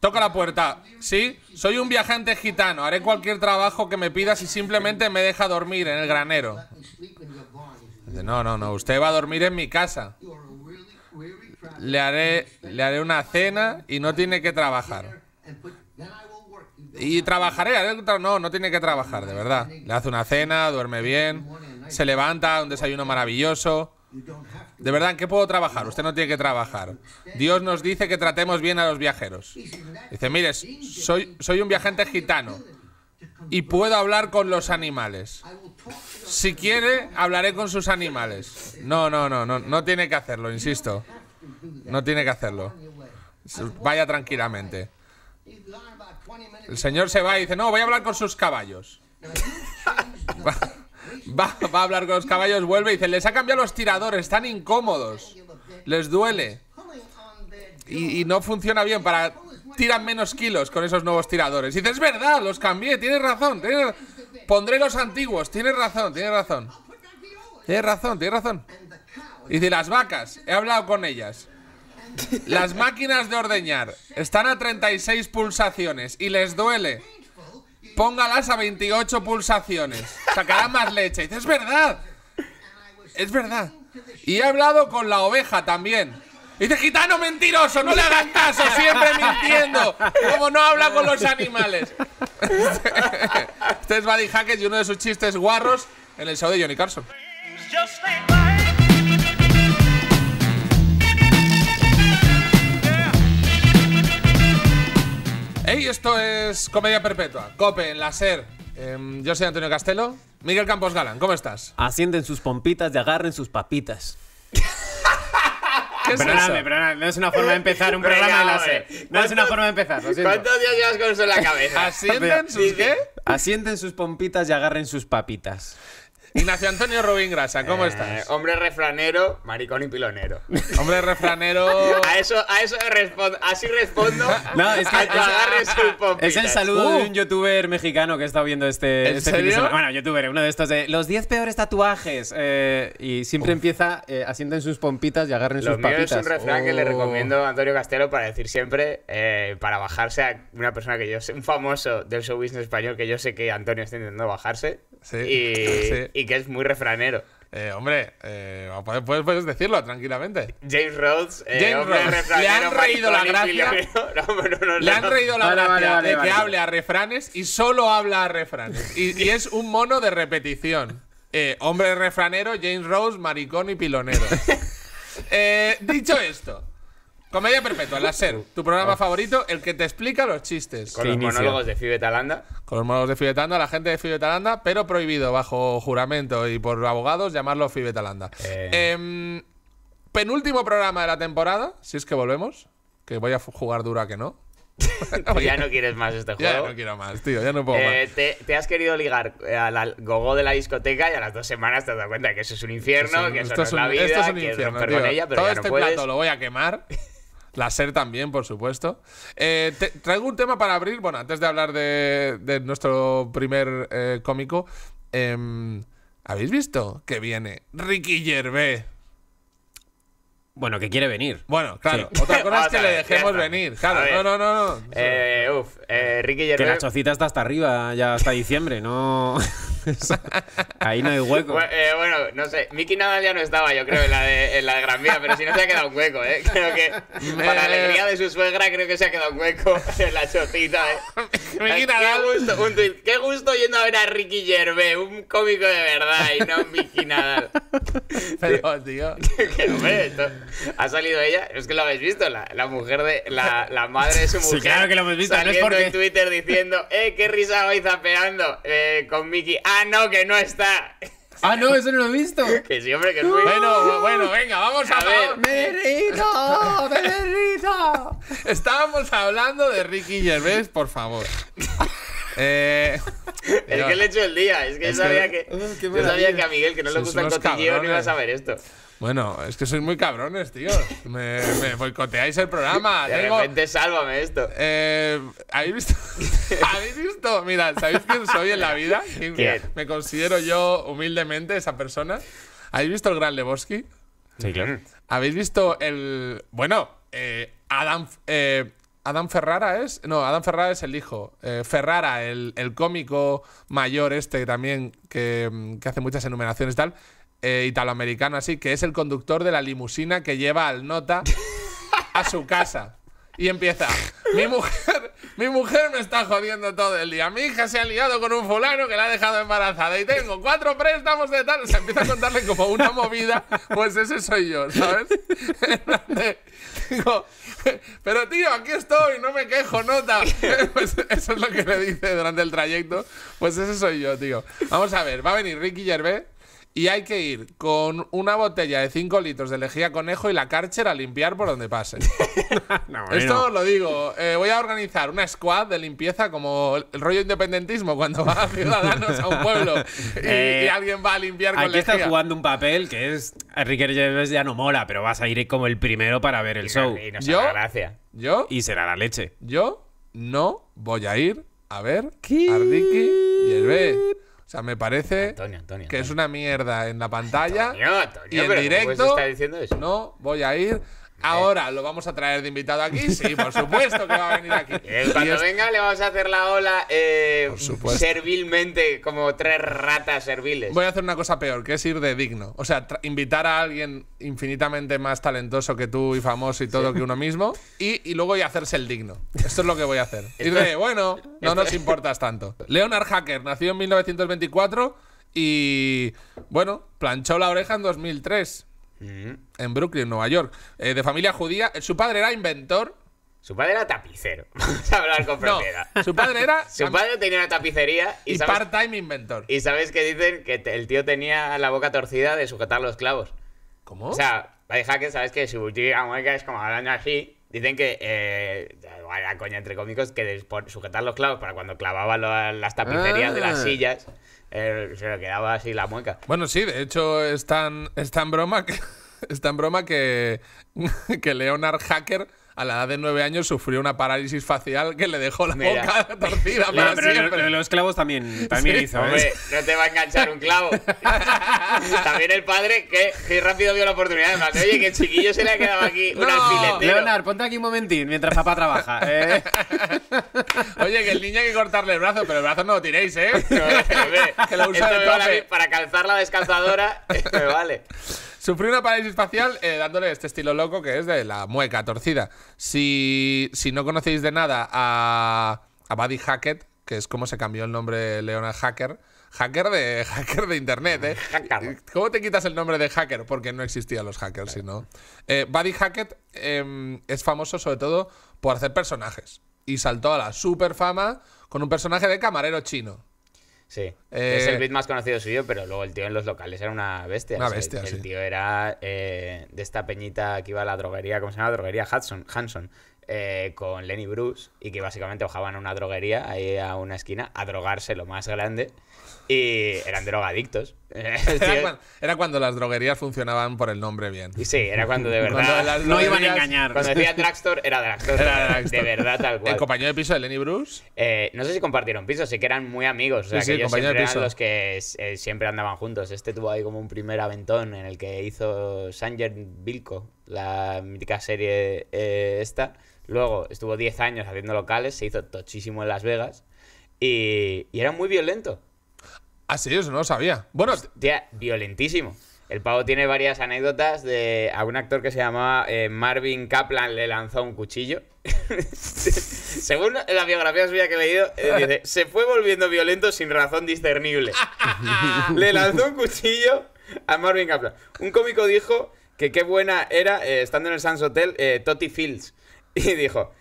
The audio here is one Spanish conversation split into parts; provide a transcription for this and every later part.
Toca la puerta. ¿Sí? Soy un viajante gitano. Haré cualquier trabajo que me pidas y simplemente me deja dormir en el granero. No, no, no. Usted va a dormir en mi casa. Le haré, le haré una cena y no tiene que trabajar. Y trabajaré. Haré, no, no tiene que trabajar, de verdad. Le hace una cena, duerme bien, se levanta, un desayuno maravilloso. De verdad, ¿en qué puedo trabajar? Usted no tiene que trabajar. Dios nos dice que tratemos bien a los viajeros. Dice, mire, soy, soy un viajante gitano y puedo hablar con los animales. Si quiere, hablaré con sus animales. No, no, no, no, no tiene que hacerlo, insisto. No tiene que hacerlo. Vaya tranquilamente. El señor se va y dice, no, voy a hablar con sus caballos. Va, a hablar con los caballos, vuelve y dice, les ha cambiado los tiradores, están incómodos. Les duele. Y, no funciona bien para... tirar menos kilos con esos nuevos tiradores. Y dice, es verdad, los cambié, tienes razón. Pondré los antiguos, tienes razón, tienes razón. Tienes razón, tienes razón. Y dice, las vacas, he hablado con ellas. Las máquinas de ordeñar están a 36 pulsaciones y les duele póngalas a 28 pulsaciones. Sacará más leche. Dice, es verdad. Es verdad. Y he hablado con la oveja también. Dice, gitano mentiroso, no le hagas caso, siempre mintiendo. Como no habla con los animales. este es Buddy Hackett y uno de sus chistes guarros en el show de Johnny Carson. Hey, esto es Comedia Perpetua. Cope, en la SER. Em, yo soy Antonio Castelo. Miguel Campos Galán, ¿cómo estás? Ascienden sus pompitas y agarren sus papitas. ¿Qué es eso? perdóname, no es una forma de empezar un programa de la SER. No es una forma de empezar. ¿Cuántos días llevas con eso en la cabeza? ¿Ascienden sus qué? Asienten sus pompitas y agarren sus papitas. Ignacio Antonio Robin Grasa, ¿cómo eh, estás? Hombre refranero, maricón y pilonero. Hombre refranero. a eso, a eso respondo, así respondo. no, es el saludo de uh. un youtuber mexicano que está estado viendo este, ¿En este Bueno, youtuber, uno de estos de los 10 peores tatuajes. Eh, y siempre empieza eh, asienten sus pompitas y agarren sus papitas. Es un refrán que le oh. recomiendo a Antonio Castelo para decir siempre, para bajarse a una persona que yo sé, un famoso del show business español que yo sé que Antonio está intentando bajarse. Y, y que es muy refranero. Eh, hombre, eh, puedes, decirlo tranquilamente. James Rhodes, le han reído la gracia. le han reído la gracia de que hable a refranes y solo habla a refranes. Y, y es un mono de repetición. Eh, hombre refranero, James Rhodes, maricón y pilonero. dicho esto, Comedia Perpetua, la SER. Tu programa favorito, el que te explica los chistes. Con los monólogos de Fibetalanda. Con los monólogos de Fibetalanda, la gente de Fibetalanda, pero prohibido bajo juramento y por abogados llamarlo Fibetalanda. Eh. Em, penúltimo programa de la temporada, si es que volvemos. Que voy a jugar dura que no. ya no quieres más este juego. Ya no quiero más, tío. Ya no puedo eh, más. Te, has querido ligar al gogo de la discoteca y a las dos semanas te has dado cuenta que eso es un infierno, que eso no es, la vida, esto es un Ella, pero Todo ya este no este plato lo voy a quemar. La SER también, por supuesto. Eh, traigo un tema para abrir. Bueno, antes de hablar de, nuestro primer eh, cómico, em, ¿habéis visto que viene Ricky Gervais? Bueno, que quiere venir. Bueno, claro. Otra cosa es que le dejemos venir. Claro, no, no, no. no. Eh, uf, eh, Ricky Gervais. Que la chocita está hasta arriba, ya hasta diciembre, no. Ahí no hay hueco. Eh, bueno, no sé. Mickey Nadal ya no estaba, yo creo, en la de, la de Gran Vía, pero si no se ha quedado un hueco, ¿eh? Creo que, para la alegría de su suegra, creo que se ha quedado un hueco en la chocita, ¿eh? Mickey Nadal. Qué gusto, Qué gusto yendo a ver a Ricky Gervais, un cómico de verdad, y no Mickey Nadal. Pero, tío. que no ha salido ella. Es que lo habéis visto, la, la mujer de. La, madre de su mujer. Sí, claro que lo hemos visto, saliendo es en Twitter diciendo, ¡eh, qué risa vais zapeando! Eh, con Mickey. ¡Ah, no, que no está! Ah, no, eso no lo he visto. que sí, hombre, que es muy. Bueno, bueno, venga, vamos a, ver. ¡Merito! ¡Merito! Estábamos hablando de Ricky Gervais, por favor. Eh, es que le he hecho el día. Es que sabía que, eh, sabía que a Miguel, que no le gusta el cotilleo, no iba a saber esto. Bueno, es que sois muy cabrones, tío. Me, boicoteáis el programa. De repente, sálvame esto. Eh, ¿Habéis visto? ¿Habéis visto? Mira, ¿sabéis quién soy en la vida? ¿Quién? Me considero yo humildemente esa persona. ¿Habéis visto el Gran Lebowski? Sí, claro. ¿Habéis visto el. Bueno, eh, Adam. Eh, Adam Ferrara es. No, Adam Ferrara es el hijo. Eh, Ferrara, el, cómico mayor este también, mm, que, hace muchas enumeraciones y tal, eh, italoamericano así, que es el conductor de la limusina que lleva al nota a su casa. Y empieza. Mi mujer mi mujer me está jodiendo todo el día. Mi hija se ha liado con un fulano que la ha dejado embarazada. Y tengo cuatro préstamos de tal. Se empieza a contarle como una movida. Pues ese soy yo, ¿sabes? Digo, pero tío, aquí estoy, no me quejo, nota. Pues eso es lo que le dice durante el trayecto. Pues ese soy yo, tío. Vamos a ver, va a venir Ricky Gervais y hay que ir con una botella de 5 litros de lejía conejo y la cárcher a limpiar por donde pase. no, os Esto lo digo. Eh, voy a organizar una squad de limpieza como el rollo independentismo cuando va a Ciudadanos a un pueblo eh, y, alguien va a limpiar con aquí lejía. Aquí estás jugando un papel que es... Enrique Gervais ya no mola, pero vas a ir como el primero para ver el show. Y yo, gracia. Yo... Y será la leche. Yo no voy a ir a ver quién a Ricky Gervais. O sea, me parece que es una mierda en la pantalla y en directo. No voy a ir eh. Ahora lo vamos a traer de invitado aquí, sí, por supuesto que va a venir aquí. Eh, cuando venga le vamos a hacer la ola eh, servilmente, como tres ratas serviles. Voy a hacer una cosa peor, que es ir de digno. O sea, invitar a alguien infinitamente más talentoso que tú y famoso y todo que uno mismo, y, y luego y hacerse el digno. Esto es lo que voy a hacer. Ir de, bueno, no nos importas tanto. Leonard Hacker nació en 1924 y, bueno, planchó la oreja en 2003. En Brooklyn, Nueva York. Eh, de familia judía. Eh, su padre era inventor. Su padre era tapicero. Vamos hablar con su padre era. su padre tenía una tapicería y, y part-time inventor. Y sabes que dicen que el tío tenía la boca torcida de sujetar los clavos. ¿Cómo? O sea, hay que sabes que su mueca es como hablando así. Dicen que. Eh, la coña entre cómicos que sujetar los clavos para cuando clavaba las tapicerías de las ah. sillas se le quedaba así la mueca. Bueno, sí, de hecho es tan, broma que, broma que, que Leonard Hacker a la edad de nueve años sufrió una parálisis facial que le dejó la boca torcida. pero los clavos también, también hizo. ¿eh? no te va a enganchar un clavo. también el padre que, rápido vio la oportunidad. oye, que el chiquillo se le ha quedado aquí un no. Leonard, ponte aquí un momentín mientras papá trabaja. Eh. oye, que el niño hay que cortarle el brazo, pero el brazo no lo tiréis, ¿eh? que lo usa de para calzar la descalzadora, me vale. Sufrí una parálisis espacial eh, dándole este estilo loco que es de la mueca torcida. Si, si no conocéis de nada a, Buddy Hackett, que es como se cambió el nombre de Hacker, hacker de, hacker de internet, ¿eh? ¿Cómo te quitas el nombre de hacker? Porque no existían los hackers, sino. Eh, Buddy Hackett em, es famoso sobre todo por hacer personajes. Y saltó a la super fama con un personaje de camarero chino. Sí. Eh, es el beat más conocido suyo, pero luego el tío en los locales era una bestia. bestia, el, tío era eh, de esta peñita que iba a la droguería, ¿cómo se llama? droguería Hudson, Hanson. Eh, con Lenny Bruce y que básicamente ojaban a una droguería ahí a una esquina a drogarse lo más grande y eran drogadictos. Eh, era cuando, las droguerías funcionaban por el nombre bien. Sí, era cuando de verdad. no iban a engañar. Cuando decía drugstore, era drugstore. De verdad, tal cual. ¿El compañero de piso de Lenny Bruce? Eh, no sé si compartieron piso, sí que eran muy amigos. O sea, eran los que eh, siempre andaban juntos. Este tuvo ahí como un primer aventón en el que hizo Sanger Bilko, la mítica serie esta. Luego estuvo 10 años haciendo locales, se hizo tochísimo en Las Vegas. y era muy violento. Ah, sí, eso no lo sabía. Bueno. violentísimo. El pavo tiene varias anécdotas de a un actor que se llamaba eh, Marvin Kaplan le lanzó un cuchillo. Según la biografía suya que he leído, eh, dice, se fue volviendo violento sin razón discernible. le lanzó un cuchillo a Marvin Kaplan. Un cómico dijo que qué buena era, eh, estando en el Sans Hotel, Totti Fields. Y dijo,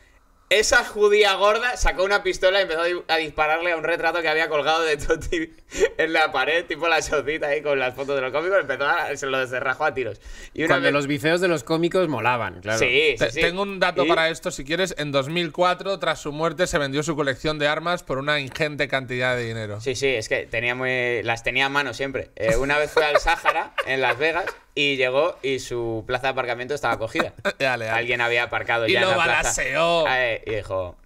esa judía gorda sacó una pistola y empezó a dispararle a un retrato que había colgado de Toti en la pared, tipo la chocita ahí con las fotos de los cómicos, empezó a, se lo descerrajó a tiros. Y Cuando los viceos de los cómicos molaban, claro. Sí, sí, Tengo un dato para esto, si quieres. En 2004, tras su muerte, se vendió su colección de armas por una ingente cantidad de dinero. Sí, sí, es que tenía las tenía a mano siempre. Eh, una vez fue al Sáhara, en Las Vegas, y llegó y su plaza de aparcamiento estaba cogida. Alguien había aparcado y ya. Y lo balaseó. Eh, y dijo.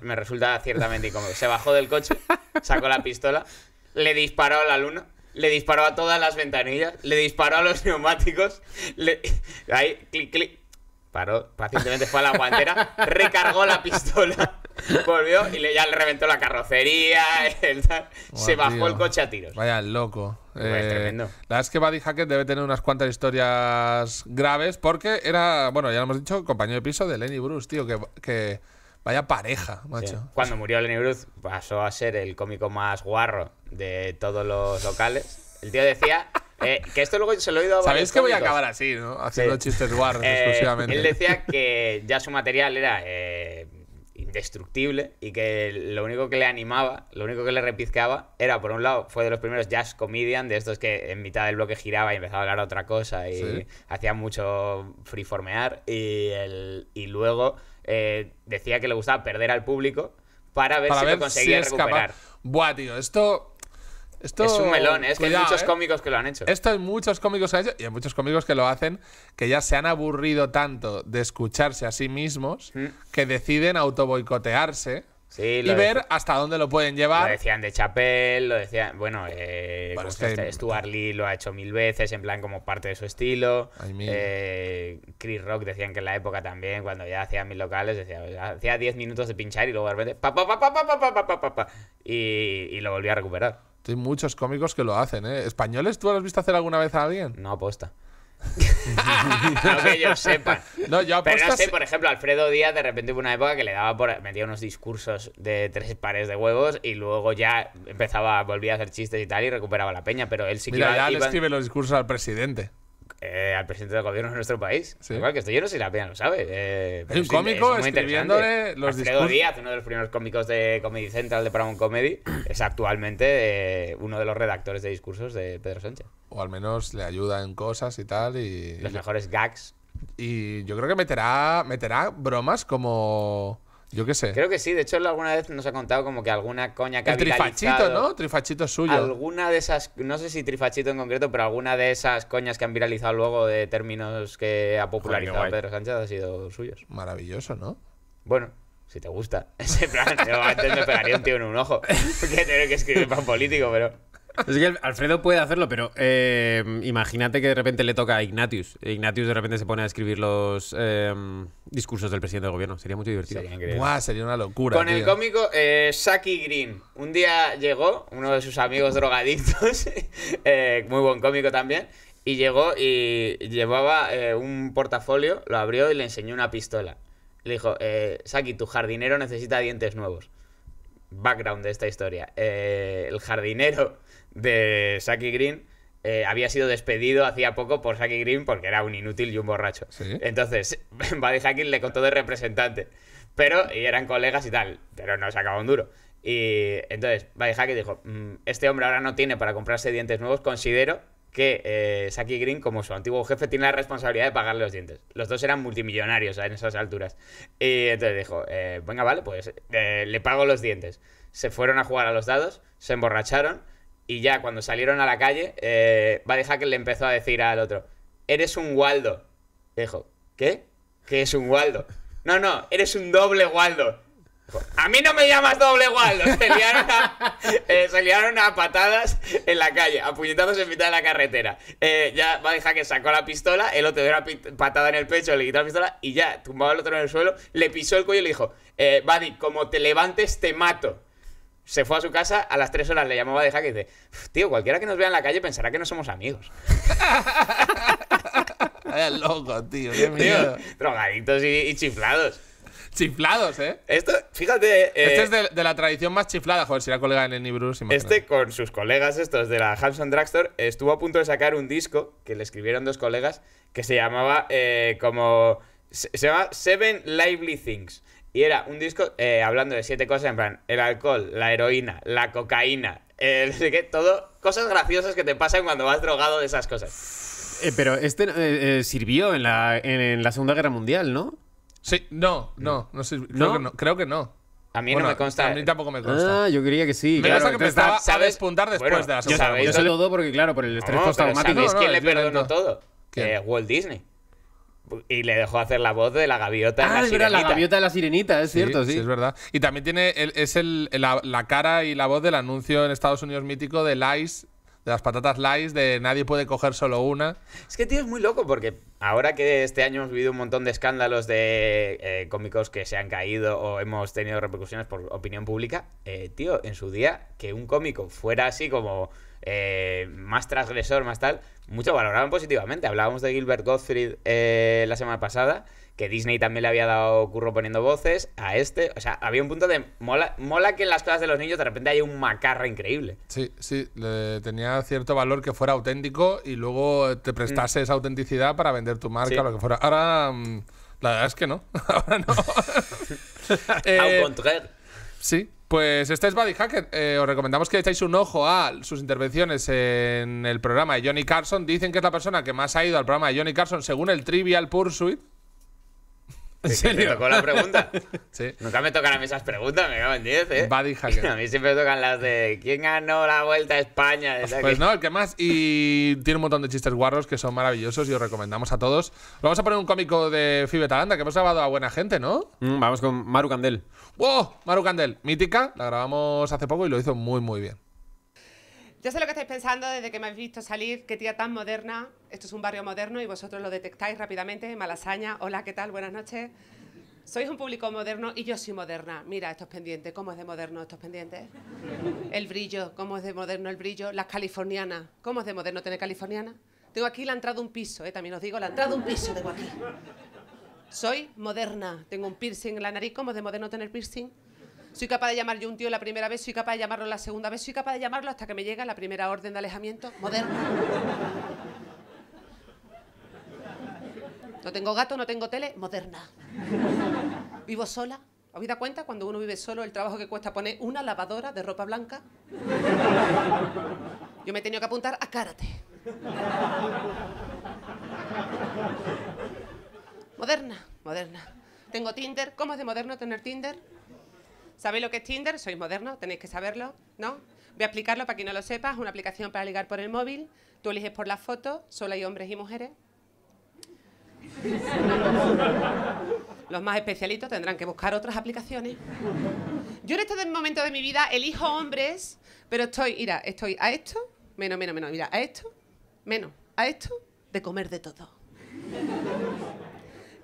Me, resulta ciertamente incómodo. Se bajó del coche, sacó la pistola, le disparó a la luna. Le disparó a todas las ventanillas, le disparó a los neumáticos, ahí, clic, clic, paró, pacientemente fue a la guantera, recargó la pistola, volvió y le, ya le reventó la carrocería, se bajó el coche a tiros. Vaya loco. Eh, la verdad es que Buddy Hackett debe tener unas cuantas historias graves porque era, bueno, ya lo hemos dicho, compañero de piso de Lenny Bruce, tío, que, que Vaya pareja, macho. Cuando murió Lenny Bruce, pasó a ser el cómico más guarro de todos los locales. El tío decía eh, que esto luego se lo he ido a Sabéis que voy a acabar así, ¿no? Haciendo chistes guarros eh, exclusivamente. Él decía que ya su material era eh, indestructible y que lo único que le animaba, lo único que le repizcaba era, por un lado, fue de los primeros jazz comedian, de estos que en mitad del bloque giraba y empezaba a hablar otra cosa y hacía mucho freeformear. Y, y luego decía que le gustaba perder al público para ver si lo conseguía recuperar. Buah, tío, esto es un melón, es que hay muchos cómicos que lo han hecho. Esto hay muchos cómicos que lo han hecho y hay muchos cómicos que lo hacen que ya se han aburrido tanto de escucharse a sí mismos que deciden autoboicotearse. y ver hasta dónde lo pueden llevar. Lo decían de Chapel, lo decían. Bueno, Stuart Lee lo ha hecho mil veces, en plan como parte de su estilo. Chris Rock decían que en la época también, cuando ya hacía mil locales, decía, hacía 10 minutos de pinchar y luego de repente. y, y lo volvía a recuperar. Hay muchos cómicos que lo hacen, ¿eh? ¿Españoles tú lo has visto hacer alguna vez a alguien? No, aposta. no que yo sepa. No, yo Pero no sé, por ejemplo, Alfredo Díaz de repente hubo una época que le daba por. metía unos discursos de tres pares de huevos y luego ya empezaba, volvía a hacer chistes y tal y recuperaba la peña. Pero él sí que Mira, ya le escribe los discursos al presidente. Eh, al presidente del gobierno de nuestro país. Igual que estoy yo no sé si la pena lo sabe. Eh, es un cómico escribiéndole los discursos. Díaz, uno de los primeros cómicos de Comedy Central de Paramount Comedy, es actualmente eh, uno de los redactores de discursos de Pedro Sánchez. O al menos le ayuda en cosas y tal. Y, los mejores gags. Y yo creo que meterá, meterá bromas como yo qué sé. Creo que sí, de hecho alguna vez nos ha contado como que alguna coña que ha trifachito, ¿no? Trifachito suyo. Alguna de esas, no sé si trifachito en concreto, pero alguna de esas coñas que han viralizado luego de términos que ha popularizado Pedro Sánchez ha sido suyos. Maravilloso, ¿no? Bueno, si te gusta. Ese plan, yo antes me pegaría un tío en un ojo. Porque tener que escribir un político, pero que Alfredo puede hacerlo, pero eh, imagínate que de repente le toca a Ignatius. Ignatius de repente se pone a escribir los em, discursos del presidente del gobierno. Sería muy divertido. Sería, una locura. Con el cómico eh, Saki Green. Un día llegó, uno de sus amigos drogadictos, eh, muy buen cómico también, y llegó y llevaba un portafolio, lo abrió y le enseñó una pistola. Le dijo, Saki, tu jardinero necesita dientes nuevos. Background de esta historia. el jardinero de Saki Green eh, había sido despedido hacía poco por Saki Green porque era un inútil y un borracho. Entonces, Buddy Hacking le contó de representante. Pero, y eran colegas y tal, pero no se acabó un duro. Y entonces, Buddy Hacking dijo: mm, Este hombre ahora no tiene para comprarse dientes nuevos, considero que eh, Saki Green, como su antiguo jefe, tiene la responsabilidad de pagarle los dientes. Los dos eran multimillonarios en esas alturas. Y entonces dijo, eh, venga, vale, pues le pago los dientes. Se fueron a jugar a los dados, se emborracharon y ya cuando salieron a la calle, eh, Buddy le empezó a decir al otro, eres un Waldo. dijo, ¿qué? ¿Qué es un Waldo? No, no, eres un doble Waldo. a mí no me llamas doble Waldo. Se liaron, a, eh, patadas en la calle, a en mitad de la carretera. Eh, ya Buddy que sacó la pistola, el otro dio una patada en el pecho, le quitó la pistola y ya, tumbado el otro en el suelo, le pisó el cuello y le dijo, eh, como te levantes te mato se fue a su casa, a las 3 horas le llamaba de hack y dice, tío, cualquiera que nos vea en la calle pensará que no somos amigos. Vaya loco, tío, qué miedo. Tío, y, chiflados. Chiflados, ¿eh? Esto, fíjate... Eh, este es de, la tradición más chiflada, joder, si era colega de Lenny Bruce. Este con sus colegas estos de la Hanson Dragstore, estuvo a punto de sacar un disco que le escribieron dos colegas que se llamaba eh, como... Se, se Seven Lively Things. Y era un disco eh, hablando de siete cosas, en plan, el alcohol, la heroína, la cocaína, todo, cosas graciosas que te pasan cuando vas drogado de esas cosas. Eh, pero este eh, sirvió en la, en, la Segunda Guerra Mundial, ¿no? Sí, no, no, no, creo, Que no A mí no me consta. A mí tampoco me consta. Ah, yo quería que sí. Me claro, que empezaba a despuntar después de la Segunda Yo sé todo porque, claro, por el estrés no, postraumático. ¿Sabéis no, quién le perdonó todo? que Walt Disney y le dejó hacer la voz de la gaviota. de ah, la, es la gaviota de la sirenita, es cierto, sí. Es verdad. Y también tiene es el, la, cara y la voz del anuncio en Estados Unidos mítico de Lice, de las patatas Lice, de nadie puede coger solo una. Es que, tío, es muy loco porque ahora que este año hemos vivido un montón de escándalos de eh, cómicos que se han caído o hemos tenido repercusiones por opinión pública, eh, tío, en su día que un cómico fuera así como eh, más transgresor, más tal, mucho valoraban positivamente. Hablábamos de Gilbert Gottfried eh, la semana pasada, que Disney también le había dado curro poniendo voces a este. O sea, había un punto de mola, mola que en las cosas de los niños de repente hay un macarra increíble. Sí, sí, le tenía cierto valor que fuera auténtico y luego te mm. prestase esa autenticidad para vender tu marca, o lo que fuera. Ahora, mm, la verdad es que no. Ahora no. Eh, sí, pues este es Buddy Hackett. Eh, os recomendamos que echéis un ojo a sus intervenciones en el programa de Johnny Carson. Dicen que es la persona que más ha ido al programa de Johnny Carson según el Trivial Pursuit se Me tocó la pregunta. Nunca me tocan a mí esas preguntas, me cago en 10, ¿eh? A mí siempre tocan las de ¿Quién ganó la vuelta a España? pues no, el que más. Y tiene un montón de chistes guarros que son maravillosos y os recomendamos a todos. Vamos a poner un cómico de Fibe que hemos grabado a buena gente, ¿no? Mm, vamos con Maru Candel. ¡Wow! Maru Candel, mítica, la grabamos hace poco y lo hizo muy, muy bien. Yo sé lo que estáis pensando desde que me habéis visto salir, qué tía tan moderna. Esto es un barrio moderno y vosotros lo detectáis rápidamente. Malasaña, hola, ¿qué tal? Buenas noches. Sois un público moderno y yo soy moderna. Mira estos pendientes, cómo es de moderno estos pendientes. El brillo, cómo es de moderno el brillo. Las californianas, cómo es de moderno tener californiana. Tengo aquí la entrada de un piso, ¿eh? también os digo, la entrada de un piso tengo aquí. Soy moderna, tengo un piercing en la nariz, cómo es de moderno tener piercing. Soy capaz de llamar yo un tío la primera vez, soy capaz de llamarlo la segunda vez, soy capaz de llamarlo hasta que me llega la primera orden de alejamiento moderna. No tengo gato, no tengo tele, moderna. Vivo sola. ¿Habéis dado cuenta cuando uno vive solo el trabajo que cuesta poner una lavadora de ropa blanca? Yo me he tenido que apuntar a karate. Moderna, moderna. Tengo Tinder. ¿Cómo es de moderno tener Tinder? ¿Sabéis lo que es Tinder? Sois modernos, tenéis que saberlo, ¿no? Voy a explicarlo para quien no lo sepa. Es una aplicación para ligar por el móvil. Tú eliges por las fotos, solo hay hombres y mujeres. Los más especialitos tendrán que buscar otras aplicaciones. Yo en este momento de mi vida elijo hombres, pero estoy, mira, estoy a esto, menos, menos, menos, mira, a esto, menos, a esto, de comer de todo.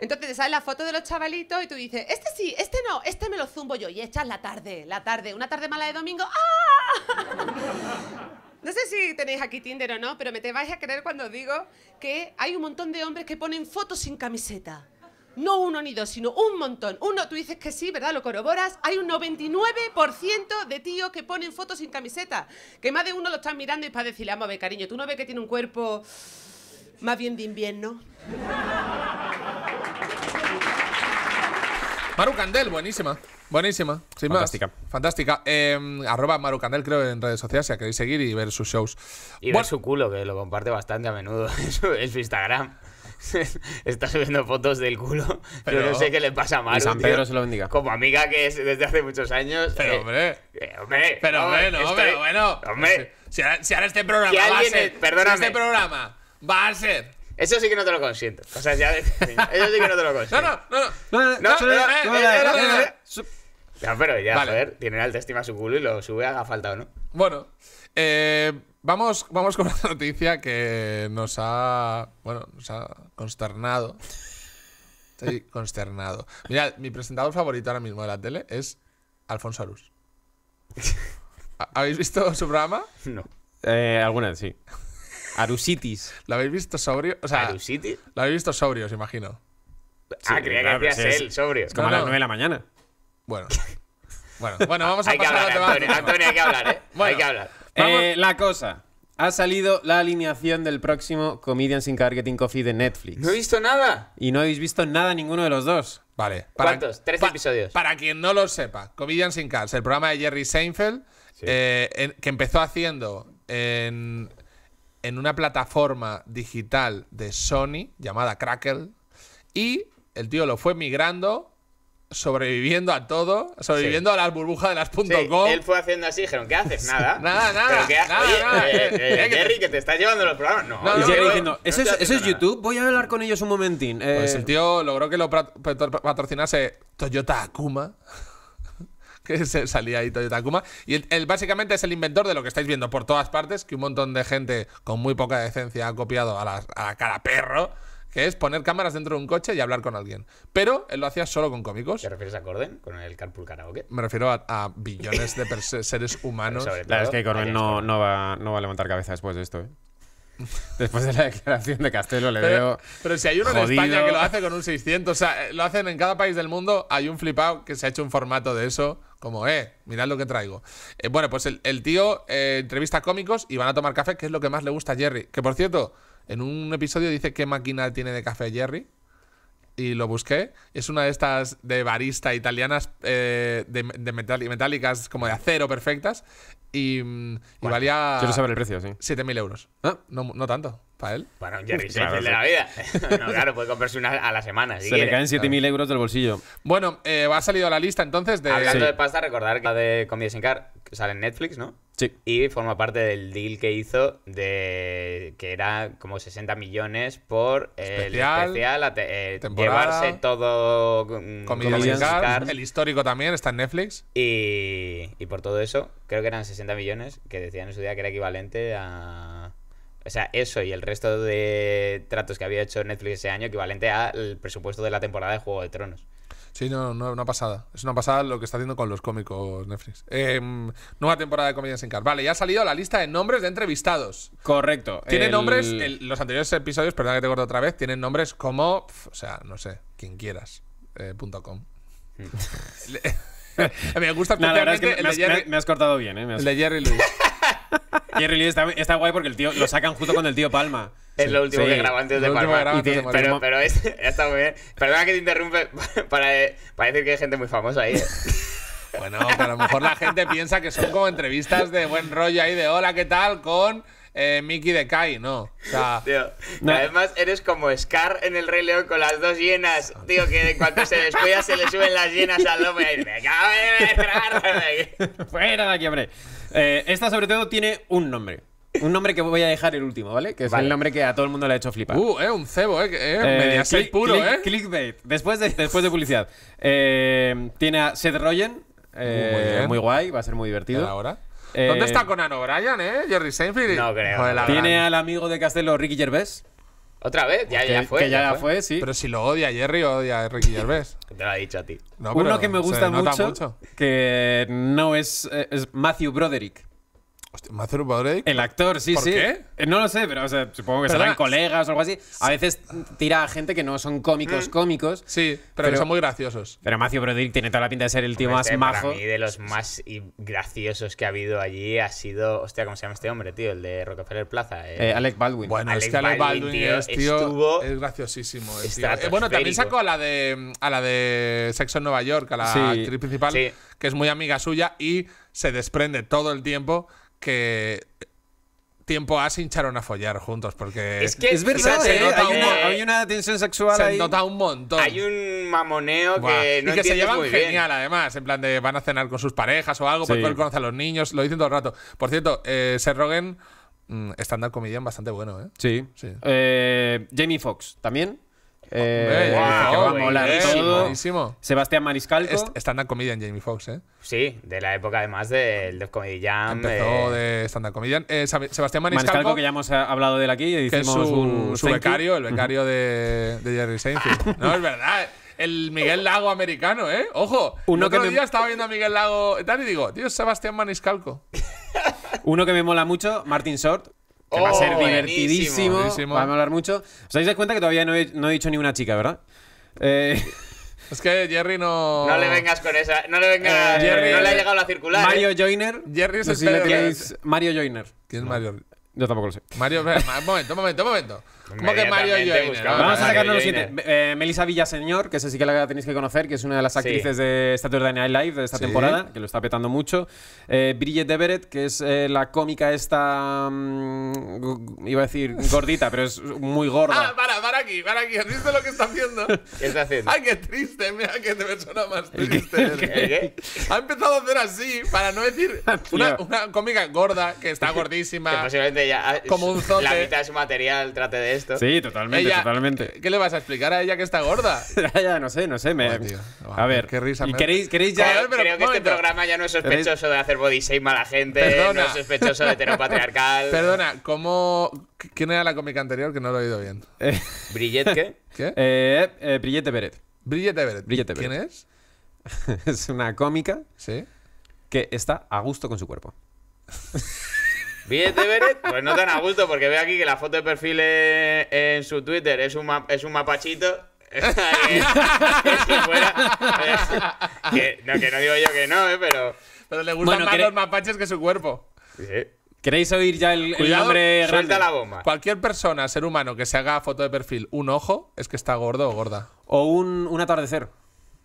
Entonces te sale la foto de los chavalitos y tú dices, este sí, este no, este me lo zumbo yo. Y echas la tarde, la tarde, una tarde mala de domingo. ¡ah! No sé si tenéis aquí Tinder o no, pero me te vais a creer cuando digo que hay un montón de hombres que ponen fotos sin camiseta. No uno ni dos, sino un montón. Uno, tú dices que sí, ¿verdad? Lo corroboras. Hay un 99% de tíos que ponen fotos sin camiseta. Que más de uno lo están mirando y para decirle, a cariño, tú no ves que tiene un cuerpo más bien de invierno. Maru Candel, buenísima. Buenísima, Fantástica. Fantástica. Em, arroba Maru Candel, creo, en redes sociales, si queréis seguir y ver sus shows. Y ver su culo, que lo comparte bastante a menudo en su, Instagram. está subiendo fotos del culo. Pero, Yo no sé qué le pasa a Maru. San Pedro se lo bendiga. Como amiga que es desde hace muchos años. Pero, eh, eh, hombre. Pero, bueno. Hombre. Si, ahora este programa. Va este programa va a ser eso sí que no te lo consiento. O sea, ya. Eso sí que no te lo consiento. No, no, no. No, no, pero ya, vale. joder, tiene alta estima su culo y lo sube, haga falta o no. Bueno, eh, vamos, vamos con una noticia que nos ha. Bueno, nos ha consternado. Estoy consternado. Mira, mi presentador favorito ahora mismo de la tele es Alfonso Arús. ¿Habéis visto su programa? No. Eh, alguna sí. Arusitis. ¿Lo habéis visto sobrio? O sea, ¿Arusitis? La habéis visto os imagino. ah, creía que hacías él, sobrio. Es como a las 9 de la mañana. Bueno. Bueno, bueno vamos a hay que hablar, Antonio, hay que hablar, ¿eh? Bueno, hay que hablar. Eh, eh, la cosa. Ha salido la alineación del próximo Comedians in Targeting Coffee de Netflix. No he visto nada. Y no habéis visto nada ninguno de los dos. Vale. ¿Cuántos? ¿Tres episodios. Para quien no lo sepa, Comedians in Cars, el programa de Jerry Seinfeld, eh, que empezó haciendo en, en una plataforma digital de Sony llamada Crackle y el tío lo fue migrando sobreviviendo a todo, sobreviviendo a las burbujas de las .com. sí, Él fue haciendo así, dijeron, ¿qué haces? Nada. nada, nada. que, nada, nada. Eh, eh, eh, te estás llevando los programas. No, Y diciendo, es, YouTube? Voy a hablar con ellos un momentín. Pues el tío logró que lo patrocinase Toyota Akuma que se salía ahí Toyo Takuma. Y él, básicamente es el inventor de lo que estáis viendo por todas partes, que un montón de gente con muy poca decencia ha copiado a la, cara perro que es poner cámaras dentro de un coche y hablar con alguien. Pero él lo hacía solo con cómicos. ¿Te refieres a Corden con el Carpool Karaoke? Me refiero a, billones de seres humanos. Claro, es que Corden no, va, a levantar cabeza después de esto, ¿eh? Después de la declaración de Castelo le veo. Pero si hay uno en España que lo hace con un 600, o sea, lo hacen en cada país del mundo. Hay un flipado que se ha hecho un formato de eso como, eh, mirad lo que traigo. Eh, bueno, pues el, tío eh, entrevista cómicos y van a tomar café, que es lo que más le gusta a Jerry. Que por cierto, en un episodio dice qué máquina tiene de café Jerry. Y lo busqué. Es una de estas de barista italianas eh, de, metálicas, como de acero perfectas. Y, mm, valía. Quiero saber el precio, sí. 7.000 euros. Ah. no tanto. ¿Para él? Para un Jerry Seinfeld de la vida. no, claro, puede comprarse una a la semana. Si Se le caen 7.000 euros del bolsillo. Bueno, eh, ha salido la lista entonces de. Hablando de pasta, recordar que la de Comedy Sin Car sale en Netflix, ¿no? Sí. Y forma parte del deal que hizo de que era como 60 millones por el especial, eh, llevarse todo mm, Comidas sin Car, el histórico también está en Netflix. Y, y por todo eso, creo que eran 60 millones, que decían en su día que era equivalente a o sea, eso y el resto de tratos que había hecho Netflix ese año, equivalente al presupuesto de la temporada de Juego de Tronos. Sí, no, no, una pasada. Es una pasada lo que está haciendo con los cómicos Netflix. Em, nueva temporada de Comedians in Car. Vale, ya ha salido la lista de nombres de entrevistados. Correcto. Tiene nombres, los anteriores episodios, perdona que te corto otra vez, tienen nombres como, o sea, no sé, quien quieras, eh, hmm. me gusta especialmente que me, has, cortado bien, ¿eh? Has... Jerry Lewis. y Lee está, está, guay porque el tío lo sacan junto con el tío Palma. Es lo último que graban antes de Palma. pero, pero es, está muy bien. Perdona que te interrumpe para, para decir que hay gente muy famosa ahí. ¿eh? Bueno, a lo mejor la gente piensa que son como entrevistas de buen rollo ahí de hola, ¿qué tal? con eh, Mickey de Kai, no. O sea, Además, eres como Scar en el Rey León con las dos hienas. Tío, que cuando se descuida se le suben las hienas al lomo y me Fuera de aquí, hombre. Eh, esta, sobre todo, tiene un nombre. Un nombre que voy a dejar el último, ¿vale? Que es el nombre que a todo el mundo le ha hecho flipar. Uh, eh, un cebo, eh. eh, eh puro, eh. Clickbait. Después de, después de publicidad. tiene a Seth Rogen. Muy, guay, va a ser muy divertido. Ahora. ¿Dónde está Conan O'Brien, eh? Jerry Seinfeld. No creo. Tiene al amigo de Castelo Ricky Gervais. ¿Otra vez? Ya, ya fue. Que ya, fue. sí. Pero si lo odia Jerry, odia a Ricky Gervais. Te lo ha dicho a ti. Uno que me gusta mucho, mucho, que no es, eh, es Matthew Broderick. Hostia, Matthew Broderick. El actor, sí, ¿Por sí. qué? Eh, no lo sé, pero supongo que serán colegas o algo así. A veces tira a gente que no son cómicos mm. cómicos. Sí, pero, son muy graciosos. Pero Matthew Broderick tiene toda la pinta de ser el tío más este, majo. mí, de los más graciosos que ha habido allí ha sido. Hostia, ¿cómo se llama este hombre, tío? El de Rockefeller Plaza. Eh. Eh, Alec Baldwin. Bueno, Alec Alec Baldwin, es, es graciosísimo. bueno, también sacó a la de a la de Sexo en Nueva York, a la actriz principal, que es muy amiga suya y se desprende todo el tiempo que tiempo A se hincharon a follar juntos porque es, verdad ¿eh? hay, una, tensión sexual se nota un montón hay un mamoneo que no y que se llevan genial bien. además en plan de van a cenar con sus parejas o algo porque él conoce a los niños lo dicen todo el rato por cierto eh, se roguen estándar mm, comedian bastante bueno, ¿eh? Sí. sí. Eh, Jamie Foxx también. Eh, Sebastián Mariscal. Stand-up comedian Jamie Foxx, ¿eh? Sí, de la época además del de Comedy Jam. Empezó eh. de stand-up comedian. Eh, Sebastián Maniscalco, que ya hemos eh, hablado de él aquí. es su, su becario, el becario de, Jerry Seinfeld. no, es verdad el Miguel Lago americano, ¿eh? Ojo, uno otro día estaba viendo a Miguel Lago y digo, tío, Sebastián Maniscalco. uno que me mola mucho, Martin Short, que va a ser oh, divertidísimo. Vamos a hablar mucho. ¿Os dais cuenta que todavía no he, no he dicho ni una chica, verdad? Eh, es que Jerry no. No le vengas con esa. No le vengas. Eh, no le ha llegado la eh, circular. Mario Joiner Jerry es el Mario Joyner. ¿Quién es Mario? Yo tampoco lo sé. Mario, un momento, un momento, un momento. ¿Cómo que Mario Vamos a sacarnos los siguiente. Eh, Melissa Villaseñor, que ese sí que la tenéis que conocer, que es una de las actrices Statue de the Night Live de esta temporada, que lo está petando mucho. Eh, Bridget Everett, que es eh, la cómica esta. Mm, iba a decir gordita, pero es muy gorda. Ah, para, para aquí, para aquí. ¿Has visto lo que está haciendo? ¿Qué está haciendo? ¡Ay, qué triste! Mira qué persona más triste. ¿Qué? Ha empezado a hacer así, para no decir. Ah, una, cómica gorda, que está gordísima. que posiblemente ya. Ah, como un zote. La mitad de su material trate de eso. Sí, totalmente, totalmente. ¿Qué le vas a explicar a ella que está gorda? ya, no sé, no sé. Me... a ver, qué risa. ¿Y ya? Creo, que este programa ya no es sospechoso de hacer body shame a la gente, no es sospechoso de patriarcal Perdona, ¿cómo. ¿Quién era la cómica anterior que no lo he oído bien? Eh, ¿Brillette qué? ¿Qué? Eh, Brillette Beret. Brillette ¿Quién es? es una cómica. Que está a gusto con su cuerpo. ¿Viste, de Beret, pues no tan a gusto, porque veo aquí que la foto de perfil en su Twitter es un, es un mapachito. no, que no digo yo que no, ¿eh? pero. Pero le gustan más los mapaches que su cuerpo. ¿Queréis oír ya el, nombre la bomba. Cualquier persona, ser humano, que se haga foto de perfil un ojo, es que está gordo o gorda. O un, atardecer.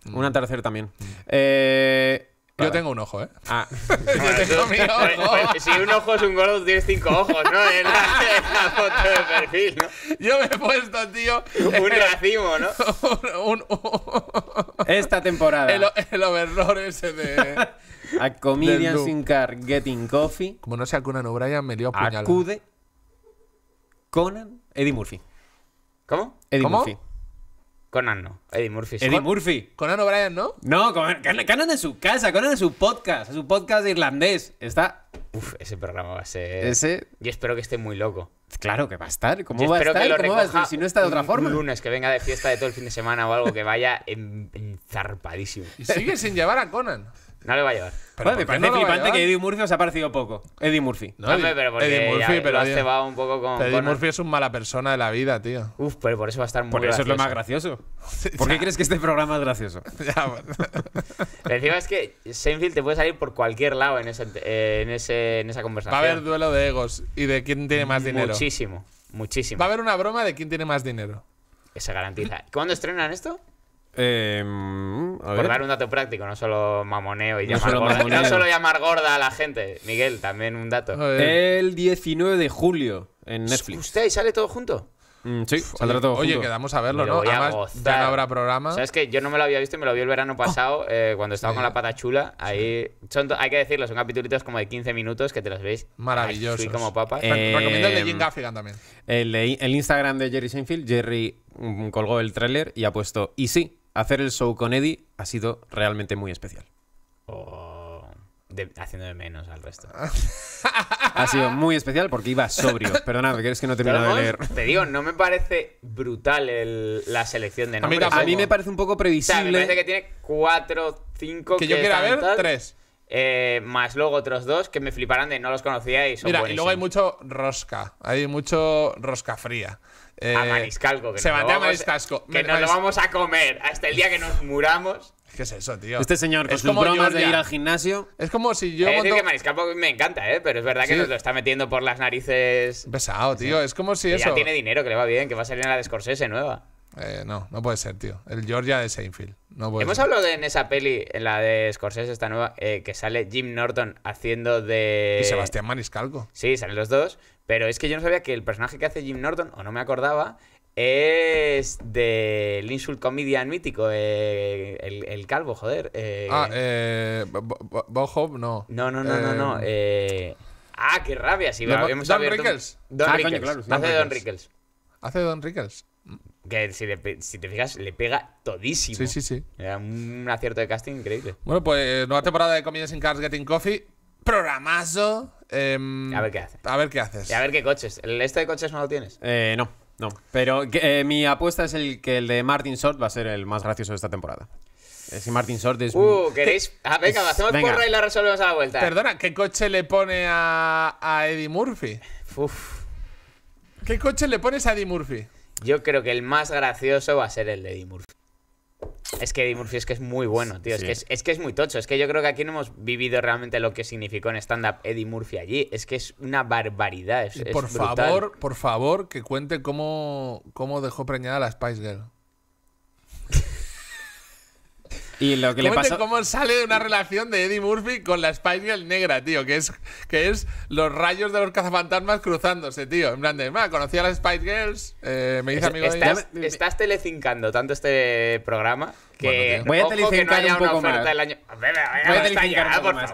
Un mm. atardecer también. Mm. Eh, yo tengo un ojo, ¿eh? Ah. si un ojo es un gordo, tienes cinco ojos, ¿no? En la, foto de perfil, ¿no? Yo me he puesto, tío. un racimo, ¿no? Esta temporada. El, el ese de. A Comedian Sin Car Getting Coffee. Como no sea Conan O'Brien, me dio a puñal. Acude. Conan. Eddie Murphy. ¿Cómo? Eddie ¿Cómo? Murphy. Conan no, Eddie Murphy. Eddie Murphy. Conan O'Brien, ¿no? No, Conan, en su casa, Conan en su podcast, en su podcast irlandés. Está. Uf, ese programa va a ser. Ese. Y espero que esté muy loco. Claro que va a estar. ¿Cómo va a espero que lo Si no está de otra un lunes que venga de fiesta de todo el fin de semana o algo que vaya en- zarpadísimo. Y sigue sin llevar a Conan. No le va a llevar. me parece que Eddie Murphy os ha parecido poco. Eddie Murphy. No, Eddie, Murphy, pero lo un poco con. Eddie Murphy es un mala persona de la vida, tío. Uf, pero por eso va a estar muy Por eso es lo más gracioso. ¿Por qué crees que este programa es gracioso? ya, Encima es que Seinfeld te puede salir por cualquier lado en, ese, eh, en, ese, en esa conversación. Va a haber duelo de egos y de quién tiene más dinero. Muchísimo, muchísimo. Va a haber una broma de quién tiene más dinero. Que se garantiza. ¿Cuándo estrenan esto? Em, Por dar un dato práctico, no solo mamoneo y llamar, gorda, No solo llamar gorda a la gente. Miguel, también un dato. El 19 de julio en Netflix. ¿Usted sale todo junto? Mm, sí, al saldrá todo Oye, quedamos a verlo, ¿no? ya no habrá programa. ¿Sabes que Yo no me lo había visto y me lo vi el verano oh. pasado eh, cuando estaba con la pata chula. Ahí, hay que decirlo, son capítulos como de 15 minutos que te los veis. maravilloso Soy como papa eh, Recomiendo el de Jim Gaffigan también. El, Instagram de Jerry Seinfeld, Jerry mm, colgó el tráiler y ha puesto y sí hacer el show con Eddie ha sido realmente muy especial. haciendo de menos al resto. ha sido muy especial porque iba sobrio. Perdona, que que no termino de leer. Te digo, no me parece brutal la selección de nombres. A mí, me parece un poco previsible. parece que tiene cuatro, cinco... Que, yo quiera ver, tres. Eh, más luego otros dos que me fliparán de no los conocía y Mira, y luego hay mucho rosca. Hay mucho rosca fría. Eh, a Mariscalco, Que nos lo vamos a comer hasta el día que nos muramos. ¿Qué es eso, tío? Este señor con es sus bromas de ir al gimnasio. Es como si yo. me encanta, ¿eh? Pero es verdad que nos lo está metiendo por las narices. Pesado, tío. Es como si eso. Ya tiene dinero, que le va bien, que va a salir en la Descorsese nueva. Eh, no, no puede ser, tío. El Georgia de Seinfeld. No Hemos hablado de, en esa peli, en la de Scorsese, esta nueva, eh, que sale Jim Norton haciendo de. Y Sebastián Maniscalco. Sí, salen los dos. Pero es que yo no sabía que el personaje que hace Jim Norton, o no me acordaba, es del Insult Comedian mítico, eh, el, calvo, joder. ah, eh, Bob no. No, no, no, no, no. ah, qué rabia, Si Don, Rickles. Don, Rickles. claro, sí. Hace Don Rickles. Hace Don Rickles. Que si, te fijas, le pega todísimo. Sí, sí, sí. un acierto de casting increíble. Bueno, pues eh, nueva temporada de Comidas in Cars Getting Coffee. Programazo. Em, a ver qué haces. A ver qué haces. Y a ver qué coches. ¿El este de coches no lo tienes? Eh, no, no. Pero eh, mi apuesta es el que el de Martin Short va a ser el más gracioso de esta temporada. Si Martin Short es. Uh, ¿queréis? A ah, ver, es... hacemos porra y la resolvemos a la vuelta. Perdona, ¿qué coche le pone a, a Eddie Murphy? ¿Qué coche le pones a Eddie Murphy? Yo creo que el más gracioso va a ser el de Eddie Murphy. Es que Eddie Murphy es que es muy bueno, tío. Es, que es, muy tocho. Es que yo creo que aquí no hemos vivido realmente lo que significó en stand-up Eddie Murphy allí. Es que es una barbaridad. Es, por favor, por favor, que cuente cómo, cómo dejó preñada la Spice Girl. Y lo que le pasa... cómo sale de una relación de Eddie Murphy con la Spice Girl negra, tío, que es, que es los rayos de los cazafantasmas cruzándose, tío. En plan de, conocí a las Spice Girls, eh, me hice amigo estás, de Estás telecincando tanto este programa que voy a telecincar un poco más. voy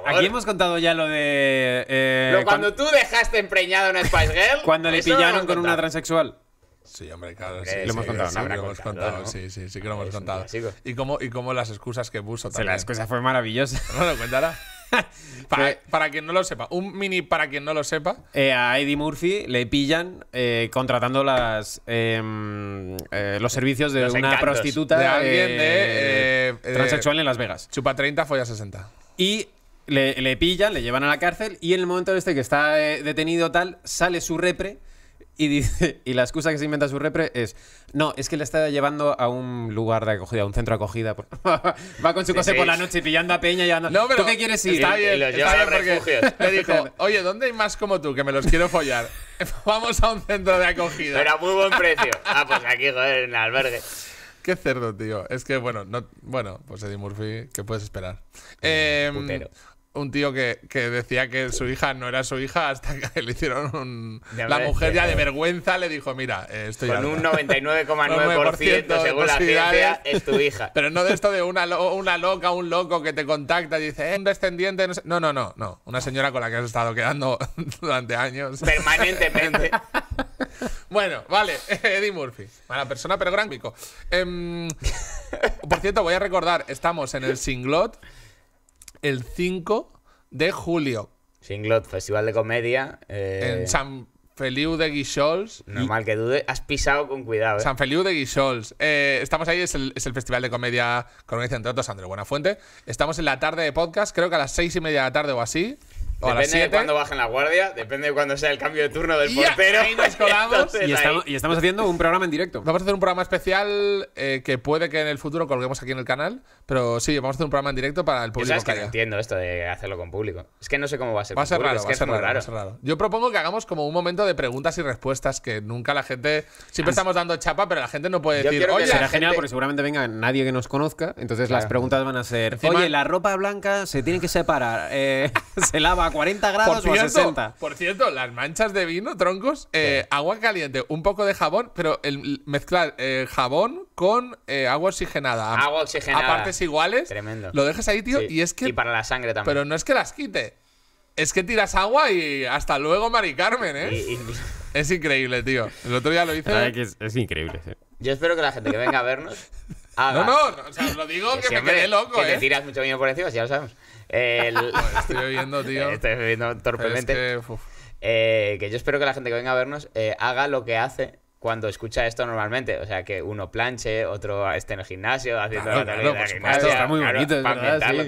a Aquí hemos contado ya lo de... Eh, cuando, tú dejaste a una Spice Girl... cuando le pillaron con una transexual. Sí, hombre, claro. Sí, hemos contado, sí, sí, sí, que lo hemos contado. Y como y cómo las excusas que puso también. la excusa fue maravillosa. No cuéntala. para, quien no lo sepa, un mini para quien no lo sepa. Eh, a Eddie Murphy le pillan eh, contratando las em, eh, los servicios de una prostituta de alguien de, transexual en Las Vegas. Chupa 30, folla 60. Y le, le, pillan, le llevan a la cárcel y en el momento este que está detenido tal, sale su repre y, dice, y la excusa que se inventa su repre es, no, es que le está llevando a un lugar de acogida, a un centro de acogida. Va con su coche por la noche pillando a Peña y ¿Tú qué quieres ir? Está bien, lleva a bien le dijo, oye, ¿dónde hay más como tú que me los quiero follar? Vamos a un centro de acogida. Pero a muy buen precio. Ah, pues aquí, joder, en el albergue. Qué cerdo, tío. Es que, bueno, no, bueno, pues Eddie Murphy, ¿qué puedes esperar? Em, putero un tío que, decía que su hija no era su hija hasta que le hicieron un... La mujer ya de vergüenza le dijo, mira, estoy... Con un 99,9% según la pues ciencia es tu hija. Pero no de esto de una, una loca, un loco que te contacta y dice, eh, un descendiente... No, no, no, no, Una señora con la que has estado quedando durante años. Permanentemente. bueno, vale. Eddie Murphy. Mala persona, pero gran pico. Em, por cierto, voy a recordar, estamos en el Singlot el 5 de julio. Singlot, Festival de Comedia. Eh, en San Feliu de Guixols. Normal que dude, has pisado con cuidado. Eh. San Feliu de Guixols. Eh, estamos ahí, es el, Festival de Comedia con organiza entre otros Andrés Buenafuente. Estamos en la tarde de podcast, creo que a las seis y media de la tarde o así. Depende de cuándo bajen la guardia, depende de cuándo sea el cambio de turno del portero. y, estamos, haciendo un programa en directo. Vamos a hacer un programa especial eh, que puede que en el futuro colguemos aquí en el canal, pero sí, vamos a hacer un programa en directo para el público. que, entiendo esto de hacerlo con público. Es que no sé cómo va a ser. Va a ser raro, raro. Yo propongo que hagamos como un momento de preguntas y respuestas que nunca la gente. Siempre estamos dando chapa, pero la gente no puede decir. Oye, será genial porque seguramente venga nadie que nos conozca. Entonces las preguntas van a ser. Oye, la ropa blanca se tiene que separar. Eh, se lava 40 grados o 60. Por cierto, las manchas de vino, troncos, eh, agua caliente, un poco de jabón, pero el, mezclar eh, jabón con eh, agua oxigenada. Agua oxigenada. A partes iguales. Tremendo. Lo dejas ahí, tío, y es que. Y para la sangre también. Pero no es que las quite. Es que tiras agua y hasta luego, Mari Carmen, ¿eh? Es increíble, tío. El otro día lo hice. Es, increíble, sí. Yo espero que la gente que venga a vernos. Haga. No, no, o sea, os lo digo que, me quedé loco, que Que te tiras mucho vino por encima, si ya lo sabemos. Estoy bebiendo, tío. Estoy bebiendo torpemente. Eh, que... yo espero que la gente que venga a vernos eh, haga lo que hace cuando escucha esto normalmente. O sea, que uno planche, otro esté en el gimnasio, haciendo la claro, Está muy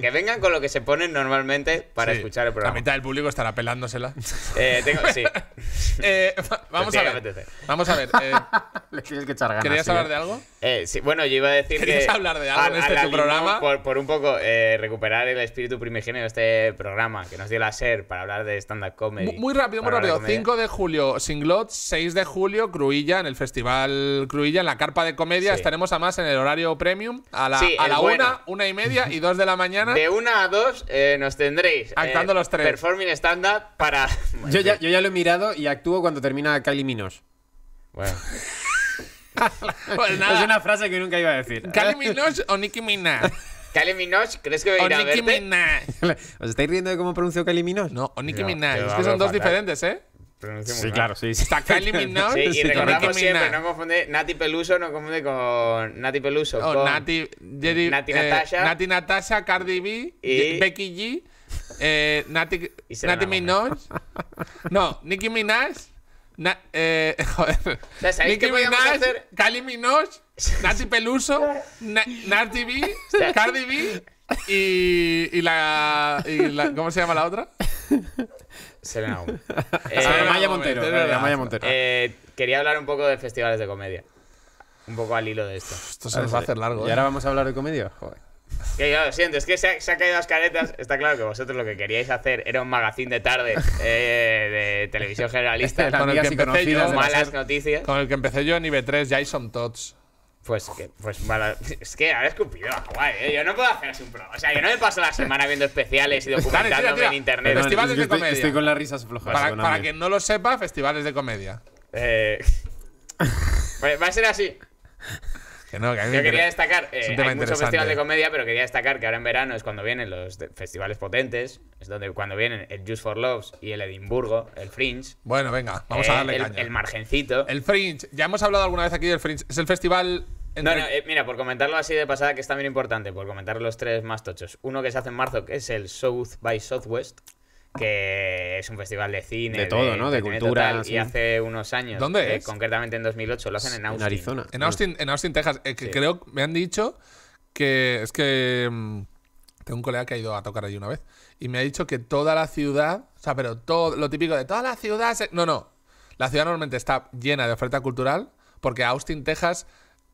Que vengan con lo que se ponen normalmente para escuchar el programa. La mitad del público estará pelándosela. Eh, tengo, sí. eh, vamos a ver. Vamos a ver. Eh, ¿Querías hablar de algo? Eh, bueno, yo iba a decir que... hablar de algo en este programa? Por, un poco eh, recuperar el espíritu primigenio de este programa que nos dio la SER para hablar de stand-up comedy. Muy, rápido, muy rápido. 5 de julio, Singlot. 6 de julio, Cruilla, en el Festival Cruilla, en la carpa de comedia. Estaremos a más en el horario premium a la, una, una y media y dos de la mañana. De una a dos eh, nos tendréis. Actuando los tres. Performing stand-up para. yo, ya, lo he mirado y actúo cuando termina Kylie Minos. Bueno. Pues nada. Es una frase que nunca iba a decir. Kali Minosh o Nicki Minaj? Kali Minosh, ¿Crees que voy a verte? O Nicki ¿Os estáis riendo de cómo pronuncio Kali No, o Nicki Minaj. Es que son dos diferentes, ¿eh? Sí, claro, sí. Está Kylie Minogue. y recordamos siempre, no confunde Nati Peluso, no confunde con Nati Peluso. con Nati, eh, Natasha. Nati Natasha, Cardi B, Becky G, eh, Nati, Nati No, Nicki Minaj. Na eh, joder. hacer? Nati Peluso, Na Nati B, Cardi B y, la, ¿Cómo se llama la otra? Serena Gómez. Eh, ah, Maya, Montero. Maya Montero. Eh, quería hablar un poco de festivales de comedia. Un poco al hilo de esto. Esto se nos va a hacer largo. ¿Y ahora ¿eh? vamos a hablar de comedia? Joder. Que lo siento, es que se ha, caído las caretas. Está claro que vosotros lo que queríais hacer era un magazín de tarde eh, de televisión generalista. con el que empecé yo, malas noticias. Con el que empecé yo en IB3, Jason Tots. Pues que, pues Es que ahora escupido guay, ¿eh? Yo no puedo hacer así un programa. O sea, yo no me paso la semana viendo especiales y documentándome en internet. festivales de comedia. Estoy, con las risas flojas. Para, para quien no lo sepa, festivales de comedia. Eh. Pues va a ser así. Yo quería destacar, eh, hay muchos festivales de comedia, pero quería destacar que ahora en verano es cuando vienen los festivales potentes, es donde cuando vienen el Juice for Loves y el Edimburgo, el Fringe. Bueno, venga, vamos a darle el, caña. El margencito. El Fringe, ya hemos hablado alguna vez aquí del Fringe, es el festival eh, mira, por comentarlo así de pasada, que es también importante, por comentar los tres más tochos. Uno que se hace en marzo, que es el South by Southwest que es un festival de cine. De todo, ¿no? De, cultura. Y hace unos años. ¿Dónde eh, Concretamente en 2008 lo hacen en Austin. En Arizona. En Austin, en Austin Texas. Eh, creo que me han dicho que es que... Mm, tengo un colega que ha ido a tocar allí una vez y me ha dicho que toda la ciudad, o sea, pero todo lo típico de toda la ciudad, no, no, la ciudad normalmente está llena de oferta cultural porque Austin, Texas,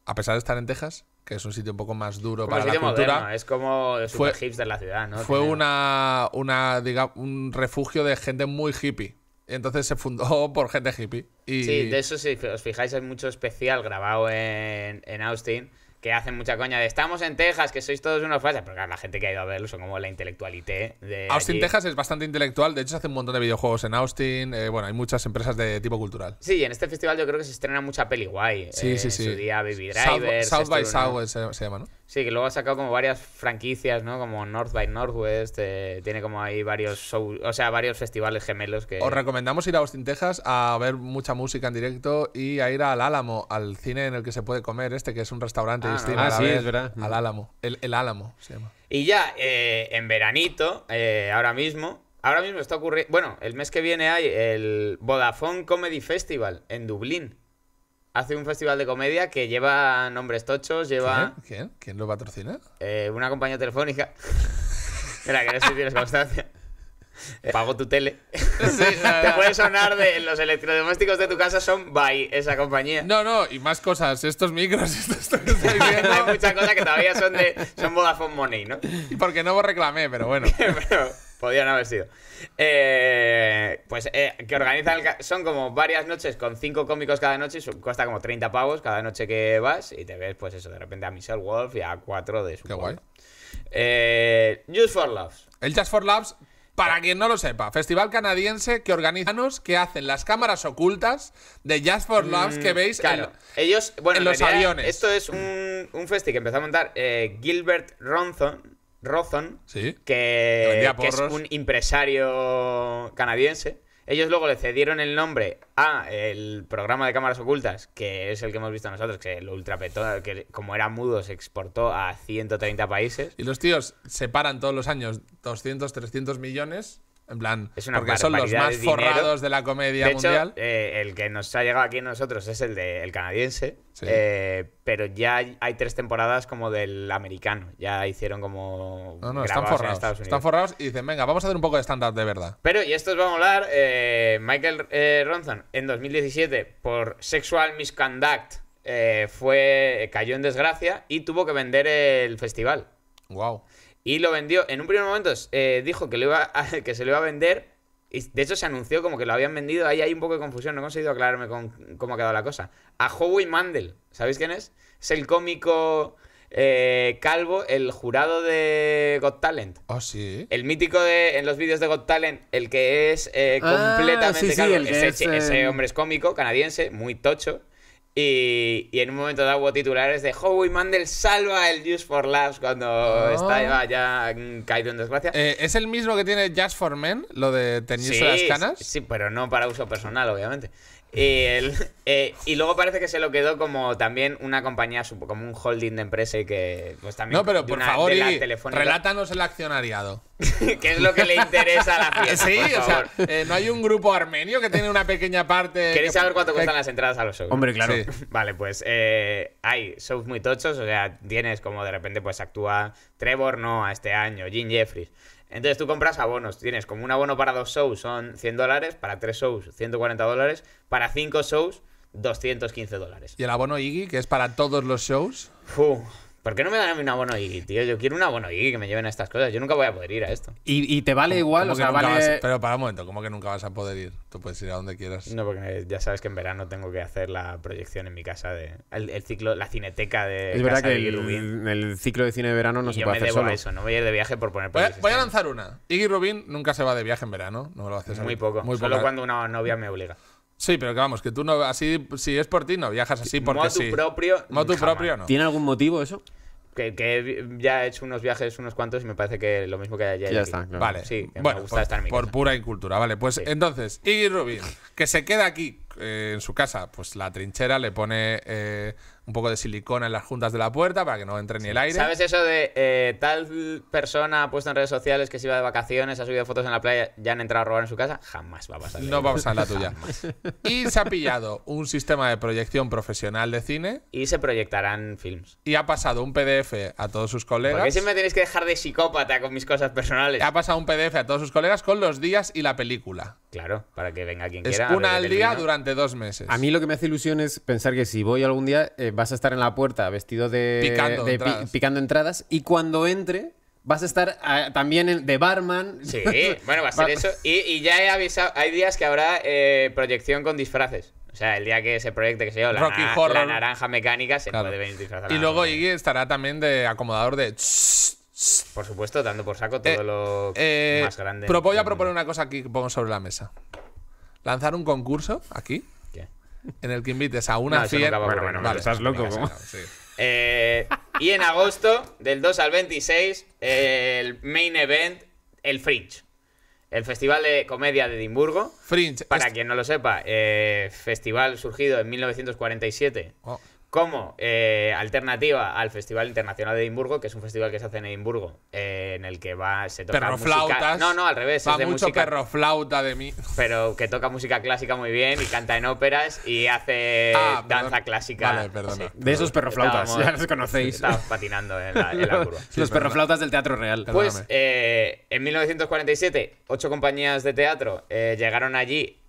a pesar de estar en Texas, que es un sitio un poco más duro para la cultura. Es como el super de la ciudad, Fue una, una diga, un refugio de gente muy hippie. Entonces se fundó por gente hippie. Y... Sí, de eso si os fijáis hay mucho especial grabado en, en Austin que hacen mucha coña de estamos en Texas, que sois todos unos falsos. Pero claro, la gente que ha ido a verlo son como la intelectualité de. Austin, Texas es bastante intelectual. De hecho, se hace un montón de videojuegos en Austin. Eh, bueno, hay muchas empresas de tipo cultural. Sí, en este festival yo creo que se estrena mucha peli guay. Sí, sí, eh, sí. En su día, Baby Driver. South, by South se llama, ¿no? Sí, que luego ha sacado como varias franquicias, ¿no? Como North by Northwest, eh, tiene como ahí varios o sea, varios festivales gemelos que... Os recomendamos ir a Austin, Texas a ver mucha música en directo y a ir al Álamo, al cine en el que se puede comer este, que es un restaurante ah, distinto. Ah, sí, es verdad. Al mm. Álamo, el, Álamo se llama. Y ya, eh, en veranito, eh, ahora mismo, ahora mismo está ocurriendo... Bueno, el mes que viene hay el Vodafone Comedy Festival en Dublín hace un festival de comedia que lleva nombres tochos, lleva... ¿Quién? ¿Quién, ¿Quién lo patrocina? Eh, una compañía telefónica. Mira, que no sé si tienes constancia. Eh, pago tu tele. Sí, Te puede sonar de los electrodomésticos de tu casa son by esa compañía. No, no, y más cosas. Estos micros, estos Hay muchas cosas que todavía son de son Vodafone Money, ¿no? Porque no vos reclamé, pero bueno. Podrían haber sido. Eh, pues eh, que organizan. son como varias noches con cinco cómicos cada noche. Y cuesta como 30 pavos cada noche que vas. Y te ves, pues eso, de repente a Michelle Wolf y a cuatro de su. Qué guay. Eh, for Loves. El Jazz for Loves, para quien no lo sepa, festival canadiense que organizanos que hacen las cámaras ocultas de Jazz for mm, Loves que veis en, Ellos, los aviones. Esto es un, un que empezó a montar eh, Gilbert Ronson, Rozon, que, es un empresario canadiense. Ellos luego le cedieron el nombre a el programa de cámaras ocultas, que es el que hemos visto nosotros, que lo ultrapetó, que como era mudo se exportó a 130 países. Y los tíos separan todos los años 200, 300 millones en plan, porque son los más forrados de la comedia mundial. Eh, el que nos ha llegado aquí a nosotros es el, del canadiense, eh, pero ya hay, tres temporadas como del americano. Ya hicieron como. No, están forrados. Están forrados y dicen, venga, vamos a hacer un poco de stand-up de verdad. Pero, y esto os va a molar, eh, Michael Ronson, en 2017, por Sexual Misconduct, fue, cayó en desgracia y tuvo que vender el festival. Wow. Y lo vendió. En un primer momento eh, dijo que, iba que se lo iba a vender. Y de hecho se anunció como que lo habían vendido. Ahí hay un poco de confusión. No he conseguido aclararme con cómo ha quedado la cosa. A Howie Mandel. ¿Sabéis quién es? Es el cómico eh, calvo, el jurado de Got Talent. Ah, sí. El mítico de, en los vídeos de Got Talent, el que es eh, ah, completamente calvo. ese eh, hombre es cómico, canadiense, muy tocho. Y, en un momento dado hubo titulares de Howie Mandel salva el Just for Laughs cuando ah. está ya, caído en desgracia. Eh, ¿Es el mismo que tiene Just for Men, lo de teñirse las canas? Sí, pero no para uso personal, obviamente. Y, eh, y luego parece que se lo quedó como también una compañía, como un holding de empresa y que pues también... No, pero por favor, relátanos el accionariado. ¿Qué es lo que le interesa a la fiesta, Sí, o sea, eh, ¿no hay un grupo armenio que tiene una pequeña parte...? ¿Queréis saber cuánto cuestan las entradas a los shows? Hombre, claro. Vale, pues eh, hay shows muy tochos, o sea, tienes como de repente pues actúa Trevor, no, a este año, Jim Jeffries. Entonces tú compras abonos, tienes como un abono para dos shows son 100 dólares, para tres shows 140 dólares, para cinco shows 215 dólares. ¿Y el abono Iggy, que es para todos los shows? ¿Por qué no me dan a mí una Bono y tío? Yo quiero una Bono y que me lleven a estas cosas. Yo nunca voy a poder ir a esto. ¿Y, te vale igual? pero para un momento, ¿cómo que nunca vas a poder ir? Tú puedes ir a donde quieras. No, porque ya sabes que en verano tengo que hacer la proyección en mi casa de... El, ciclo, la cineteca de Es verdad que el, ciclo de cine de verano no y se yo me debo A eso, no voy a ir de viaje por poner... Voy, a, voy a lanzar una. Iggy Rubin nunca se va de viaje en verano. No lo haces Muy poco. Muy solo cuando una novia me obliga. Sí, pero que vamos, que tú no, así, si es por ti, no viajas así porque no tu propio. Motu propio no. ¿Tiene algún motivo eso? Que, ya he hecho unos viajes, unos cuantos, y me parece que lo mismo que ayer… Ya, está, Vale. Sí, me gusta por, estar en mi por pura incultura. Vale, pues entonces, Iggy Rubin, que se queda aquí eh, en su casa, pues la trinchera le pone. Eh, un poco de silicona en las juntas de la puerta para que no entre ni el aire. ¿Sabes eso de eh, tal persona ha puesto en redes sociales que se iba de vacaciones, ha subido fotos en la playa, ya han entrado a robar en su casa? Jamás va a pasar. No va a pasar la tuya. Y se ha pillado un sistema de proyección profesional de cine. Y se proyectarán films. Y ha pasado un PDF a todos sus colegas. Porque siempre tenéis que dejar de psicópata con mis cosas personales. Ha pasado un PDF a todos sus colegas con los días y la película. Claro, para que venga quien quiera. Es una al día durante dos meses. A mí lo que me hace ilusión es pensar que si voy algún día eh, vas a estar en la puerta vestido de. Picando, entradas. picando entradas. Y cuando entre, vas a estar ah, también de barman. Sí, bueno, va a ser eso. Y, ya he avisado, hay días que habrá eh, proyección con disfraces. O sea, el día que se proyecte, que se yo, la, naranja mecánica se puede venir disfrazada. Y luego Iggy estará también de acomodador de... Por supuesto, dando por saco todo eh, lo eh, más grande. Pero voy a proponer una cosa aquí que pongo sobre la mesa. Lanzar un concurso aquí. ¿Qué? En el que invites a una no, estás loco, eh, y en agosto, del 2 al 26, el main event, el Fringe. El Festival de Comedia de Edimburgo. Fringe. Para quien no lo sepa, festival surgido en 1947 como eh, alternativa al Festival Internacional de Edimburgo, que es un festival que se hace en Edimburgo, eh, en el que va, se toca Perroflautas. No, no, al revés. Va mucho perroflauta de mí. Pero que toca música clásica muy bien y canta en óperas y hace ah, danza clásica. Vale, perdona. De esos perroflautas, ya los conocéis. Estaba patinando en la, curva. los perroflautas del Teatro Real. Pues eh, en 1947, ocho compañías de teatro llegaron allí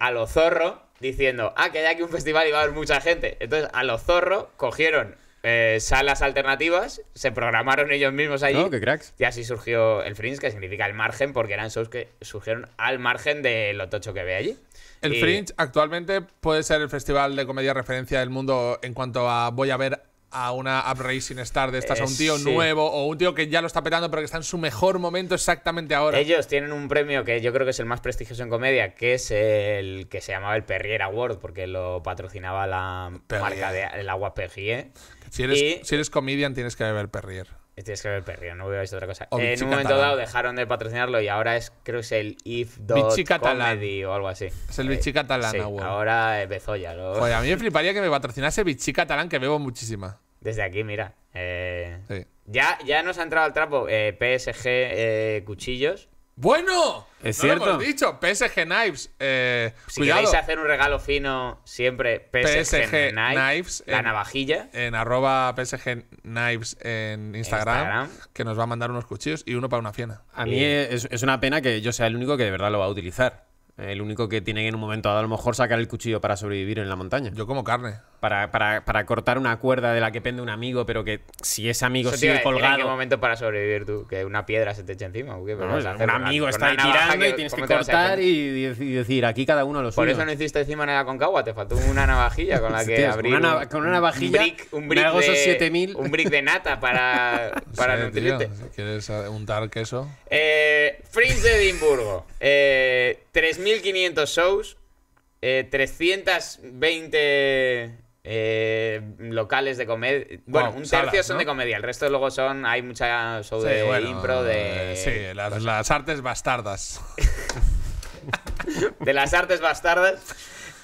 a lo zorro diciendo, ah, que hay aquí un festival y va a haber mucha gente. Entonces, a lo zorro cogieron eh, salas alternativas, se programaron ellos mismos allí. No, oh, cracks. Y así surgió el Fringe, que significa el margen, porque eran shows que surgieron al margen de lo tocho que ve allí. El Fringe actualmente puede ser el festival de comedia referencia del mundo en cuanto a voy a ver a una upraising Star de estas, a un eh, tío nuevo o un tío que ya lo está petando pero que está en su mejor momento exactamente ahora. Ellos tienen un premio que yo creo que es el más prestigioso en comedia, que es el que se llamaba el Perrier Award porque lo patrocinaba la marca de el agua Perrier. Si eres, si eres comedian tienes que beber Perrier. Tienes que ver perrillo, no hubiera visto otra cosa. en un momento dado dejaron de patrocinarlo y ahora es, creo que es el If Comedy o algo así. Es el Vichy eh, Catalán, sí, Ahora es Bezoya. Lo... a mí me fliparía que me patrocinase Bichi Catalán, que bebo muchísima. Desde aquí, mira. Eh, ya, ya nos ha entrado al trapo eh, PSG Cuchillos. Bueno, es cierto. Lo hemos dicho, PSG Knives. Eh, si queréis hacer un regalo fino, siempre PSG, Knives. la navajilla. En arroba PSG Knives en Instagram, que nos va a mandar unos cuchillos y uno para una fiena. A mí es, es, una pena que yo sea el único que de verdad lo va a utilizar. El único que tiene que en un momento dado a lo mejor sacar el cuchillo para sobrevivir en la montaña. Yo como carne. Para, para, para cortar una cuerda de la que pende un amigo, pero que si ese amigo sigue te colgado. ¿En qué momento para sobrevivir tú? ¿Que una piedra se te eche encima? un amigo está ahí tirando y tienes que cortar y, decir, aquí cada uno lo suyo. Por eso no hiciste encima nada con cagua, te faltó una navajilla con la que sí, con una navajilla Un brick, un brick de, Un brick de nata para, para nutrirte. ¿Quieres untar queso? Eh, de Edimburgo. Eh, 3.000 1.500 shows, 320 eh, eh, locales de comedia. Bueno, un tercio son de comedia, el resto luego son. Hay mucha show de impro, eh, de. Sí, las, artes bastardas. de las artes bastardas.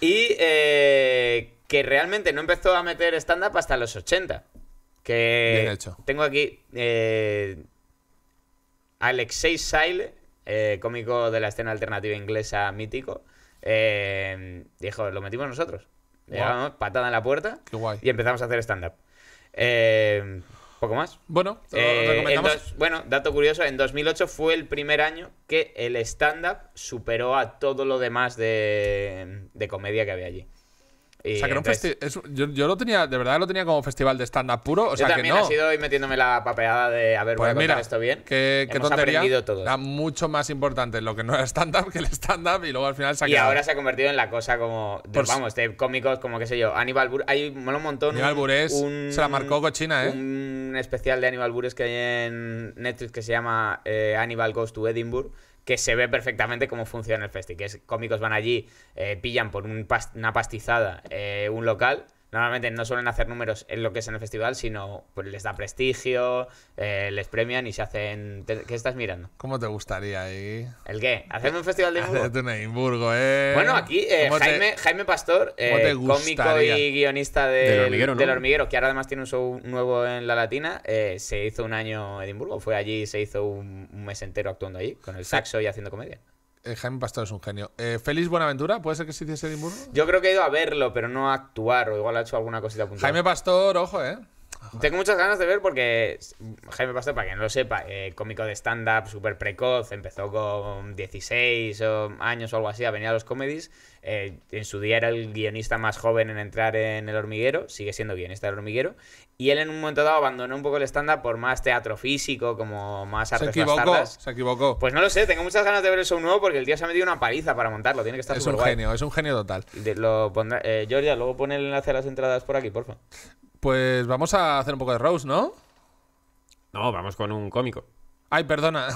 Y que realmente no empezó a meter stand-up hasta los 80. Que hecho. tengo aquí eh, Alexei Sile. Eh, cómico de la escena alternativa inglesa mítico, eh, dijo, lo metimos nosotros. patada en la puerta y empezamos a hacer stand-up. Eh, poco más. Bueno, bueno, dato curioso, en 2008 fue el primer año que el stand-up superó a todo lo demás de comedia que había allí yo, lo tenía, de verdad lo tenía como festival de stand-up puro. O sea, también que no. he sido hoy metiéndome la papeada de a ver, pues esto bien. Que qué tontería. Era mucho más importante lo que no era stand-up que el stand-up y luego al final se ha Y ahora se ha convertido en la cosa como. De, pues Vamos, de cómicos como qué sé yo. Aníbal Burr. Hay un montón. Aníbal se la marcó cochina, ¿eh? Un especial de Aníbal es que hay en Netflix que se llama eh, Aníbal Goes to Edinburgh que se ve perfectamente cómo funciona el festival. que es cómicos van allí, eh, pillan por un una pastizada eh, un local normalmente no suelen hacer números en lo que es en el festival, sino pues les da prestigio, eh, les premian y se hacen... ¿Qué estás mirando? ¿Cómo te gustaría ahí? ¿El qué? ¿Hacerme un festival de Edimburgo? un Edimburgo, eh. Bueno, aquí eh, Jaime, Pastor, eh, cómico y guionista de del, hormiguero, que ahora además tiene un show nuevo en La Latina, se hizo un año en Edimburgo, fue allí, se hizo un, un mes entero actuando allí, con el saxo y haciendo comedia. Eh, Jaime Pastor es un genio. Eh, ¿Feliz Buenaventura? ¿Puede ser que se hiciese Edimburgo? Yo creo que he ido a verlo, pero no a actuar. O igual ha hecho alguna cosita puntual. Jaime Pastor, ojo, ¿eh? Tengo muchas ganas de ver porque Jaime Pastor, para quien no lo sepa, eh, cómico de stand-up súper precoz, empezó con 16 años o algo así venía a los comedies. Eh, en su día era el guionista más joven en entrar en El Hormiguero, sigue siendo guionista del Hormiguero. Y él en un momento dado abandonó un poco el stand-up por más teatro físico, como más artes se equivocó, Se equivocó. Pues no lo sé, tengo muchas ganas de ver eso nuevo porque el tío se ha metido una paliza para montarlo, tiene que estar Es un genio, es un genio total. lo Georgia, eh, luego pon el enlace a las entradas por aquí, por favor. Pues vamos a hacer un poco de Rose, ¿no? No, vamos con un cómico. Ay, perdona.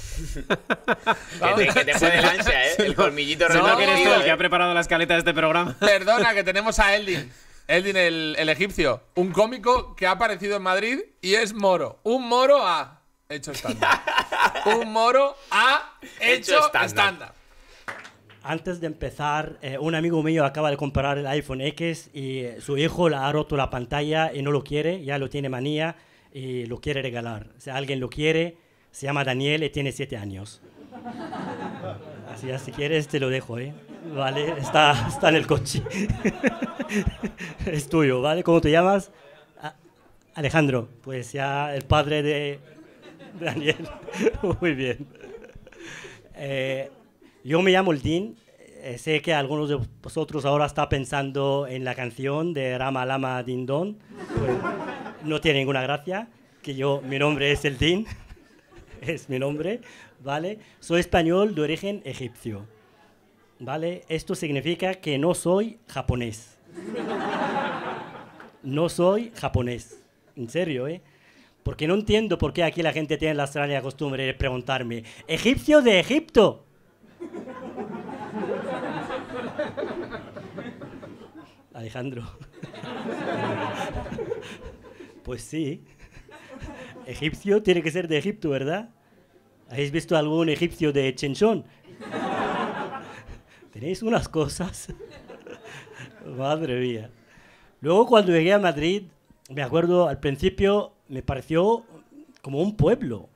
que, te, el ¿eh? El colmillito no, que eres tú el que ¿eh? ha preparado la escaleta de este programa. Perdona, que tenemos a Eldin. Eldin, el, egipcio. Un cómico que ha aparecido en Madrid y es moro. Un moro ha hecho estándar. un moro ha hecho estándar antes de empezar, eh, un amigo mío acaba de comprar el iPhone X y eh, su hijo le ha roto la pantalla y no lo quiere, ya lo tiene manía y lo quiere regalar. Si alguien lo quiere, se llama Daniel y tiene siete años. Así si quieres te lo dejo, ¿eh? Vale, está, está en el coche. es tuyo, ¿vale? ¿Cómo te llamas? Ah, Alejandro, pues ya el padre de Daniel. Muy bien. Eh, yo me llamo El Din, eh, sé que algunos de vosotros ahora está pensando en la canción de Rama Lama Dindon. Pues, no tiene ninguna gracia, que yo, mi nombre es Din. es mi nombre, ¿vale? Soy español de origen egipcio, ¿vale? Esto significa que no soy japonés. No soy japonés, en serio, ¿eh? Porque no entiendo por qué aquí la gente tiene la extraña costumbre de preguntarme, ¿egipcio de Egipto? Alejandro. pues sí. Egipcio tiene que ser de Egipto, ¿verdad? ¿Habéis visto algún egipcio de Chenchón? Tenéis unas cosas. Madre mía. Luego cuando llegué a Madrid, me acuerdo, al principio me pareció como un pueblo.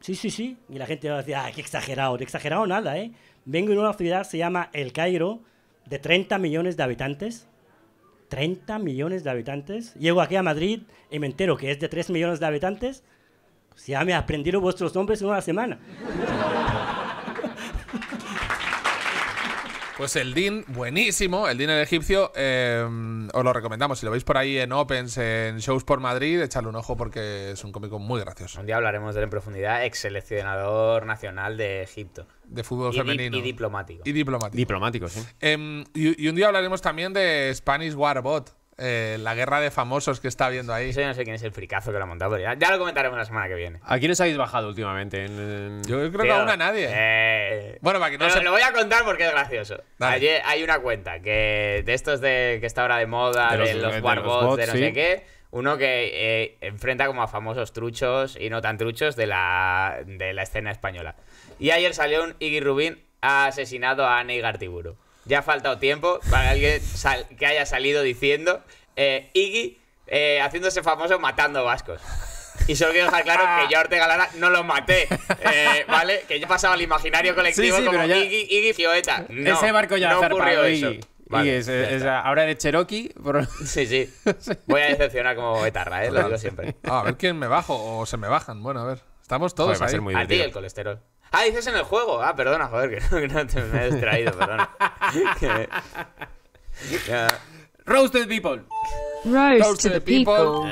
Sí, sí, sí. Y la gente va a ah, qué exagerado. exagerado nada, ¿eh? Vengo de una ciudad, se llama El Cairo, de 30 millones de habitantes, 30 millones de habitantes, llego aquí a Madrid y me entero que es de 3 millones de habitantes, Si ya me aprendieron aprendido vuestros nombres en una semana. Pues el DIN, buenísimo, el DIN el egipcio, eh, os lo recomendamos. Si lo veis por ahí en Opens, en Shows por Madrid, echadle un ojo porque es un cómico muy gracioso. Un día hablaremos de él en profundidad, ex seleccionador nacional de Egipto. De fútbol femenino. y diplomático. Y diplomático. Diplomático, sí. Em, y, un día hablaremos también de Spanish Warbot, eh, la guerra de famosos que está habiendo ahí. Eso yo no sé quién es el fricazo que lo ha montado, ya, lo comentaremos la semana que viene. ¿A quién os habéis bajado últimamente? Yo creo que aún a nadie. Eh, bueno, para que no se... Lo voy a contar porque es gracioso. hay una cuenta que de estos de que está ahora de moda, de los, warbots, no sé qué uno que eh, enfrenta como a famosos truchos y no tan truchos de la, de la escena española. Y ayer salió un Iggy Rubin ha asesinado a Ney Gartiburu ya ha faltado tiempo para alguien que haya salido diciendo eh, Iggy eh, haciéndose famoso matando vascos. Y solo quiero dejar claro que yo a Ortega no lo maté, eh, ¿vale? Que yo pasaba al imaginario colectivo como Iggy, Iggy, Fioeta. No, Ese barco ya no ocurrió eso. Iggy. es, ahora de Cherokee. Sí, sí. Voy a decepcionar como etarra, ¿eh? lo digo siempre. Ah, a ver quién me bajo o se me bajan. Bueno, a ver. Estamos todos. ahí. a ti el colesterol. Ah, dices en el juego. Ah, perdona, joder, que no, te, me he distraído, perdona. Roasted people. Roasted people.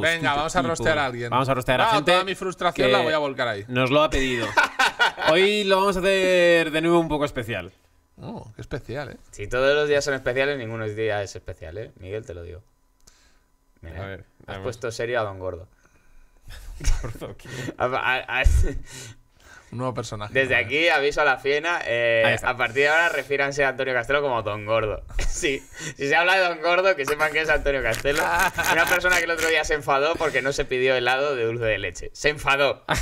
Venga, vamos a rostear a alguien. Vamos a rostear a ah, gente. Toda mi frustración la voy a volcar ahí. Nos lo ha pedido. Hoy lo vamos a hacer de nuevo un poco especial. Oh, qué especial, ¿eh? Si todos los días son especiales, ninguno día es especial, ¿eh? Miguel, te lo digo. Mira, a ver, has puesto serio a Don Gordo. Gordo, ¿qué? A, nuevo personaje. Desde aquí aviso a la fiena. Eh, a partir de ahora refíranse a Antonio Castelo como Don Gordo. sí, si se habla de Don Gordo, que sepan que es Antonio Castelo. Una persona que el otro día se enfadó porque no se pidió helado de dulce de leche. Se enfadó.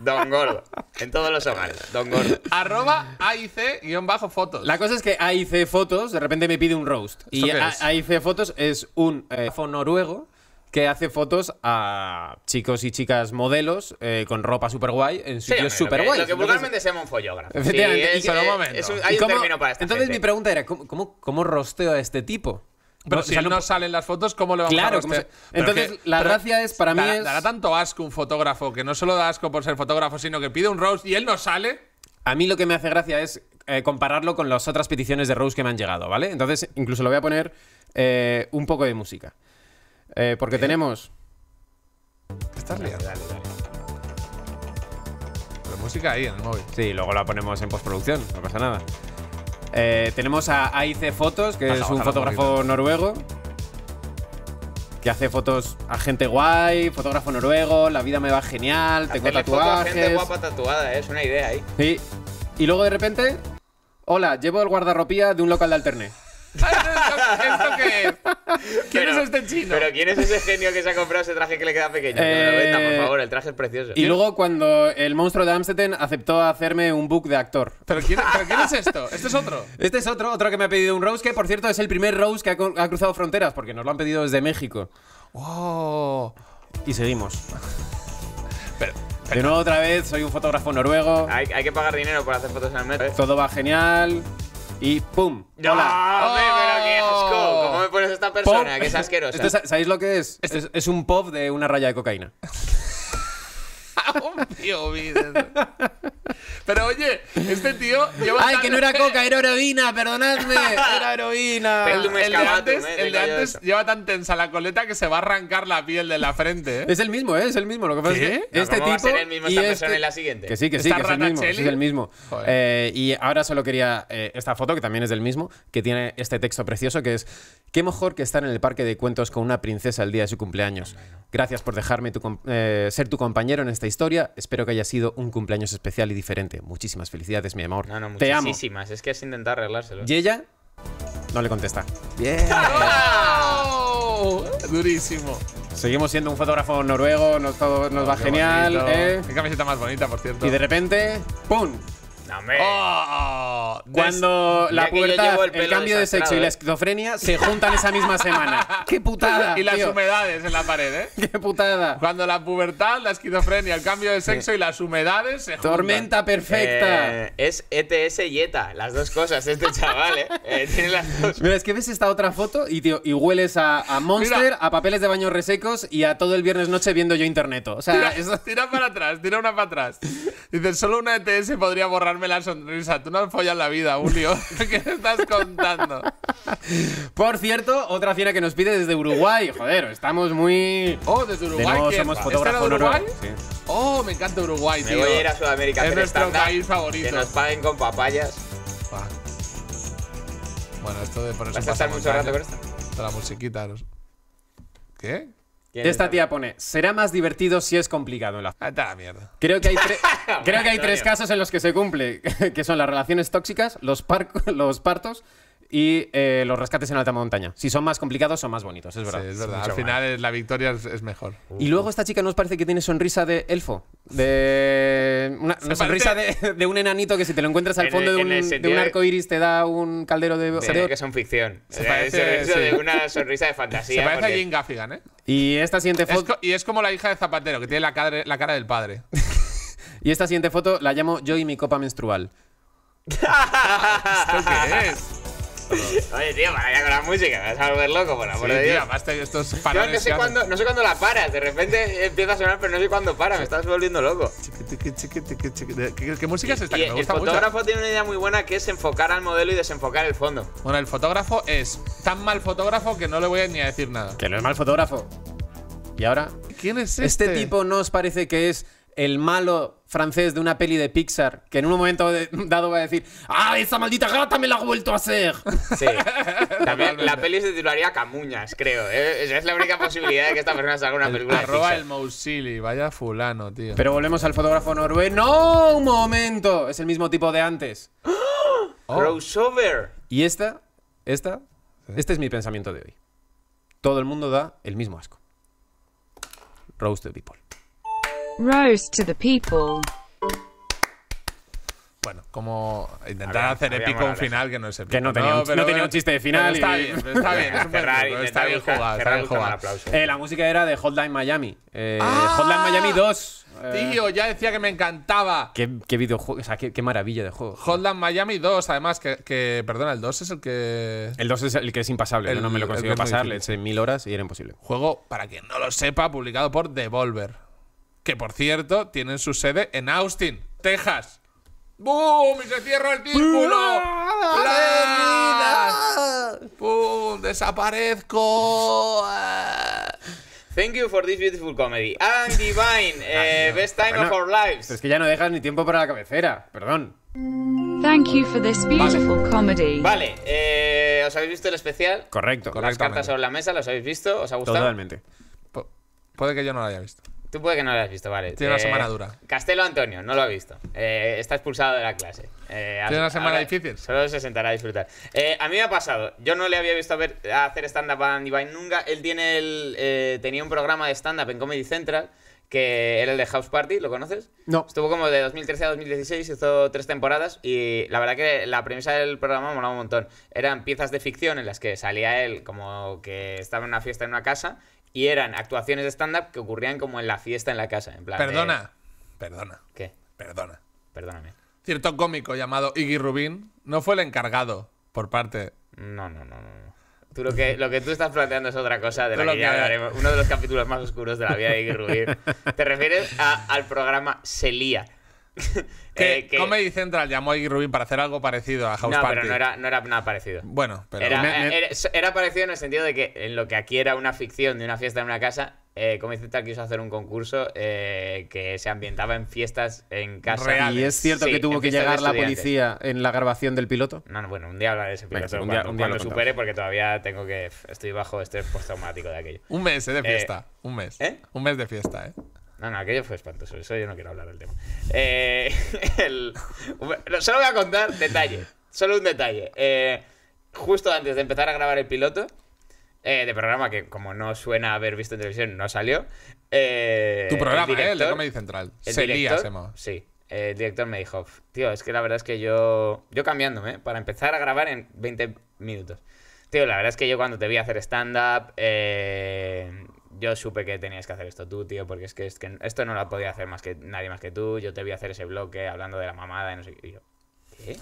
Don Gordo. En todos los hogares. Don Gordo. Arroba AIC-fotos. La cosa es que AIC Fotos de repente me pide un roast. Y AIC Fotos es un eh, noruego que hace fotos a chicos y chicas modelos eh, con ropa super guay en sitios super guay. Lo que, vulgarmente se llama un follógrafo. momento. para Entonces mi pregunta era, ¿cómo, rosteo a este tipo? Pero si no, salen las fotos, ¿cómo lo vamos claro, a Claro, Entonces, la gracia es, para mí dará, tanto asco un fotógrafo, que no solo da asco por ser fotógrafo, sino que pide un roast y él no sale. A mí lo que me hace gracia es eh, compararlo con las otras peticiones de roast que me han llegado, ¿vale? Entonces, incluso lo voy a poner eh, un poco de música. Eh, porque tenemos. ¿Qué estás La música ahí en el móvil. Sí, luego la ponemos en postproducción, no pasa nada. Eh, tenemos a AIC Fotos, que es un fotógrafo noruego. Que hace fotos a gente guay, fotógrafo noruego, la vida me va genial, tengo tatuajes. gente guapa tatuada, eh, es una idea ahí. Sí. Y luego de repente, hola, llevo el guardarropía de un local de alterne. ¿Esto qué es? ¿Quién es este chino? Pero ¿quién es ese genio que se ha comprado ese traje que le queda pequeño? Eh... por favor, el traje es precioso. Y luego cuando el monstruo de Amstetten aceptó hacerme un book de actor. ¿Pero quién, es esto? ¿Este es otro? Este es otro, otro que me ha pedido un Rose, que por cierto es el primer Rose que ha, cruzado fronteras, porque nos lo han pedido desde México. ¡Wow! Y seguimos. Pero, De nuevo otra vez, soy un fotógrafo noruego. Hay, hay, que pagar dinero para hacer fotos en el metro. ¿eh? Todo va genial y ¡pum! ¡Hola! Ah, ¡Hombre, pero oh. ¿Cómo me pones esta persona? ¡Qué es asquerosa! ¿Sabéis lo que es? Este es, es un pop de una raya de cocaína. Pero oye, este tío lleva. Ay, que no era coca, era heroína, perdonadme. Era heroína. El, de antes, lleva tan tensa la coleta que se va a arrancar la piel de la frente. ¿eh? Es el mismo, ¿eh? es el mismo. Lo que este tipo. y este la siguiente. Que sí, que sí, que es el mismo. Eh, y ahora solo quería esta foto, que también es del mismo, que tiene este texto precioso que es: Qué mejor que estar en el parque de cuentos con una princesa el día de su cumpleaños. Gracias por dejarme ser tu compañero en este historia. Espero que haya sido un cumpleaños especial y diferente. Muchísimas felicidades, mi amor. Te amo. Muchísimas, es que has intentado arreglárselo. Y ella no le contesta. ¡Bien! ¡Oh! Durísimo. Seguimos siendo un fotógrafo noruego, nos, nos va genial. Qué ¿eh? camiseta más bonita, por cierto. Y de repente, ¡pum! Oh, Cuando la pubertad, el, cambio de sexo y la ¿eh? esquizofrenia se juntan esa misma semana. ¡Qué putada! Y las humedades en la pared, ¿eh? ¡Qué putada! Cuando la pubertad, la esquizofrenia, el cambio de sexo y las humedades se juntan. ¡Tormenta perfecta! Eh, es ETS y ETA, las dos cosas, este chaval, ¿eh? ¿eh? tiene las dos. Mira, es que ves esta otra foto y, tío, y hueles a, Monster, a papeles de baño resecos y a todo el viernes noche viendo yo internet. O sea, tira, tira para atrás, tira una para atrás. Dices, solo una ETS podría borrarme la sonrisa. Tú no has follado la vida, Julio. ¿Qué estás contando? Por cierto, otra cena que nos pide desde Uruguay. Joder, estamos muy. Oh, desde Uruguay. De somos fotógrafos Uruguay? Sí. Oh, me encanta Uruguay, me tío. voy a ir a Sudamérica. Es nuestro país favorito. Que nos paguen con papayas. Bueno, esto de por ¿Vas a estar mucho rato con esto? La musiquita. ¿Qué? Esta tía pone, será más divertido si es complicado. En la... Ah, mierda. Creo que hay, Creo que hay tres casos en los que se cumple, que son las relaciones tóxicas, los, los partos y eh, los rescates en alta montaña. Si son más complicados, son más bonitos, es verdad. Al final la victoria es, mejor. y luego esta chica nos parece que tiene sonrisa de elfo. De una, sonrisa de, un enanito que si te lo encuentras al fondo de, e-, un, arco iris te da un caldero de... que son ficción. Se parece una sonrisa de fantasía. Se parece a Jim Gaffigan, ¿eh? Y esta siguiente foto... y es como la hija de Zapatero, que tiene la, cara, la cara del padre. y esta siguiente foto la llamo yo y mi copa menstrual. ¿Esto qué es? Oye, tío, para allá con la música, me vas a volver loco, por amor de Dios. Tío, de estos parones no sé, cuándo, no sé la paras, de repente empieza a sonar, pero no sé cuándo para, me estás volviendo loco. ¿Qué, qué música es esta? me gusta el fotógrafo tiene una idea muy buena que es enfocar al modelo y desenfocar el fondo. Bueno, el fotógrafo es tan mal fotógrafo que no le voy ni a decir nada. Que no es mal fotógrafo. ¿Y ahora? ¿Quién es este? Este tipo no os parece que es el malo francés de una peli de Pixar que en un momento dado va a decir ¡Ah, esa maldita gata me la ha vuelto a hacer! Sí. la peli se titularía Camuñas, creo. ¿eh? Es, la única posibilidad de que esta persona salga una película el Mousili, vaya fulano, tío. Pero volvemos al fotógrafo noruego. ¡No! ¡Un momento! Es el mismo tipo de antes. Oh. Y esta, esta, este es mi pensamiento de hoy. Todo el mundo da el mismo asco. roast the people. Rose to the people. Bueno, como intentar hacer épico un final que no es épico. Que no tenía, un, chiste de final. Está, bien, está bien, está bien jugado. Está bien jugado. Eh, la música era de Hotline Miami. Eh, ah, Hotline Miami 2. tío, eh, ya decía que me encantaba. Qué, videojuego, o sea, qué, maravilla de juego. Hotline Miami 2, además, que, Perdona, el 2 es el que. El 2 es el que es impasable. no me lo consigo pasar, le eché mil horas y era imposible. Juego, para quien no lo sepa, publicado por Devolver que por cierto tienen su sede en Austin, Texas. ¡Bum! Y se cierra el círculo. ¡La ¡Bum! ¡Desaparezco! Thank you for this beautiful comedy. I'm Divine, ah, eh, best time of our lives. Pero es que ya no dejas ni tiempo para la cabecera, perdón. Thank you for this beautiful vale. comedy. Vale, eh, ¿os habéis visto el especial? Correcto, Con las cartas sobre la mesa, ¿los habéis visto? ¿Os ha gustado? Totalmente. puede que yo no lo haya visto. Tú puede que no lo hayas visto, vale. Tiene una eh, semana dura. Castelo Antonio, no lo ha visto. Eh, está expulsado de la clase. Eh, tiene una semana difícil. Solo se sentará a disfrutar. a mí me ha pasado. Yo no le había visto hacer stand-up a Andy nunca. Él tiene el, tenía un programa de stand-up en Comedy Central que era el de House Party, ¿lo conoces? No. Estuvo como de 2013 a 2016, hizo tres temporadas y la verdad que la premisa del programa molaba un montón. Eran piezas de ficción en las que salía él como que estaba en una fiesta en una casa y eran actuaciones de stand-up que ocurrían como en la fiesta en la casa. En plan, perdona, perdona. ¿Qué? Perdona. Perdóname. Cierto cómico llamado Iggy Rubin no fue el encargado por parte. No, no, no, no. Tú lo que, lo que tú estás planteando es otra cosa de la que, hablaremos. Uno de los capítulos más oscuros de la vida de Iggy Rubin. Te refieres al programa Celia Eh, Comedy Central llamó a Iggy Rubin para hacer algo parecido a House no, Pero no, era, no era nada parecido. Bueno, pero. Eh, era, parecido en el sentido de que en lo que aquí era una ficción de una fiesta en una casa, eh, Comedy Central quiso hacer un concurso que se ambientaba en fiestas en casa. ¿Y es cierto que tuvo que llegar la policía en la grabación del piloto? No, no bueno, un día hablaré de ese piloto un día, lo supere, porque todavía tengo que. Estoy bajo estrés postraumático de aquello. un mes de fiesta. un mes. Un mes de fiesta, ¿eh? No, no, aquello fue espantoso. Eso yo no quiero hablar del tema. Eh, solo voy a contar detalle. Solo un detalle. Eh, justo antes de empezar a grabar el piloto eh, de programa, que como no suena haber visto en televisión, no salió. tu programa, ¿eh? el de Comedy Central. Sí. El director me dijo, tío, es que la verdad es que yo. Yo cambiándome, para empezar a grabar en 20 minutos. Tío, la verdad es que yo cuando te vi hacer stand-up, eh, yo supe que tenías que hacer esto tú, tío, porque es que, es que esto no lo podía hacer más que nadie más que tú. Yo te vi hacer ese bloque hablando de la mamada y no sé qué. yo, ¿qué? ¿Eh?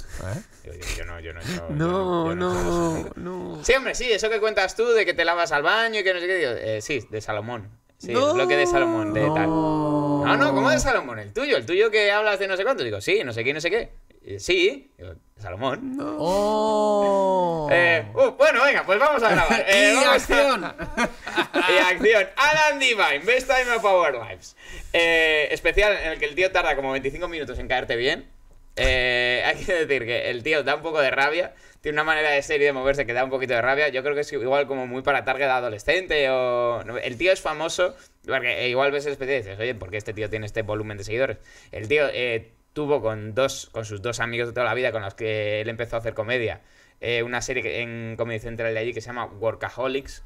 Yo, no, yo no. no, no, no, Sí, hombre, sí, eso que cuentas tú de que te lavas al baño y que no sé qué. Digo, eh, sí, de Salomón. Sí, el bloque de Salomón, de tal. No, no, ¿cómo de Salomón? El tuyo, el tuyo que hablas de no sé cuánto. Digo, sí, no sé qué, no sé qué. Eh, sí, eh, Salomón. Oh. Eh, uh, bueno, venga, pues vamos a grabar. y acción. y acción. Alan Divine, Best Time of Our Lives. especial en el que el tío tarda como 25 minutos en caerte bien. hay que decir que el tío da un poco de rabia. Tiene una manera de ser y de moverse que da un poquito de rabia. Yo creo que es igual como muy para target adolescente o... El tío es famoso igual ves el especial y dices, oye, ¿por qué este tío tiene este volumen de seguidores? El tío tuvo con dos, con sus dos amigos de toda la vida con los que él empezó a hacer comedia, eh, una serie en Comedy Central de allí que se llama Workaholics,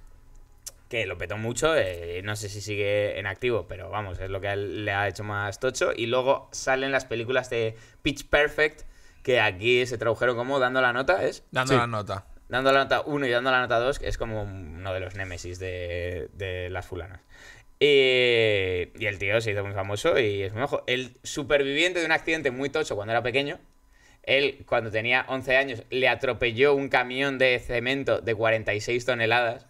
que lo petó mucho, eh, no sé si sigue en activo, pero vamos, es lo que le ha hecho más tocho. Y luego salen las películas de Pitch Perfect, que aquí se tradujeron como dando la nota, ¿es? Dando la nota. Dando la nota 1 y dando la nota 2, que es como uno de los némesis de las fulanas. Eh, y, el tío se hizo muy famoso y es muy El superviviente de un accidente muy tocho cuando era pequeño. Él, cuando tenía 11 años, le atropelló un camión de cemento de 46 toneladas.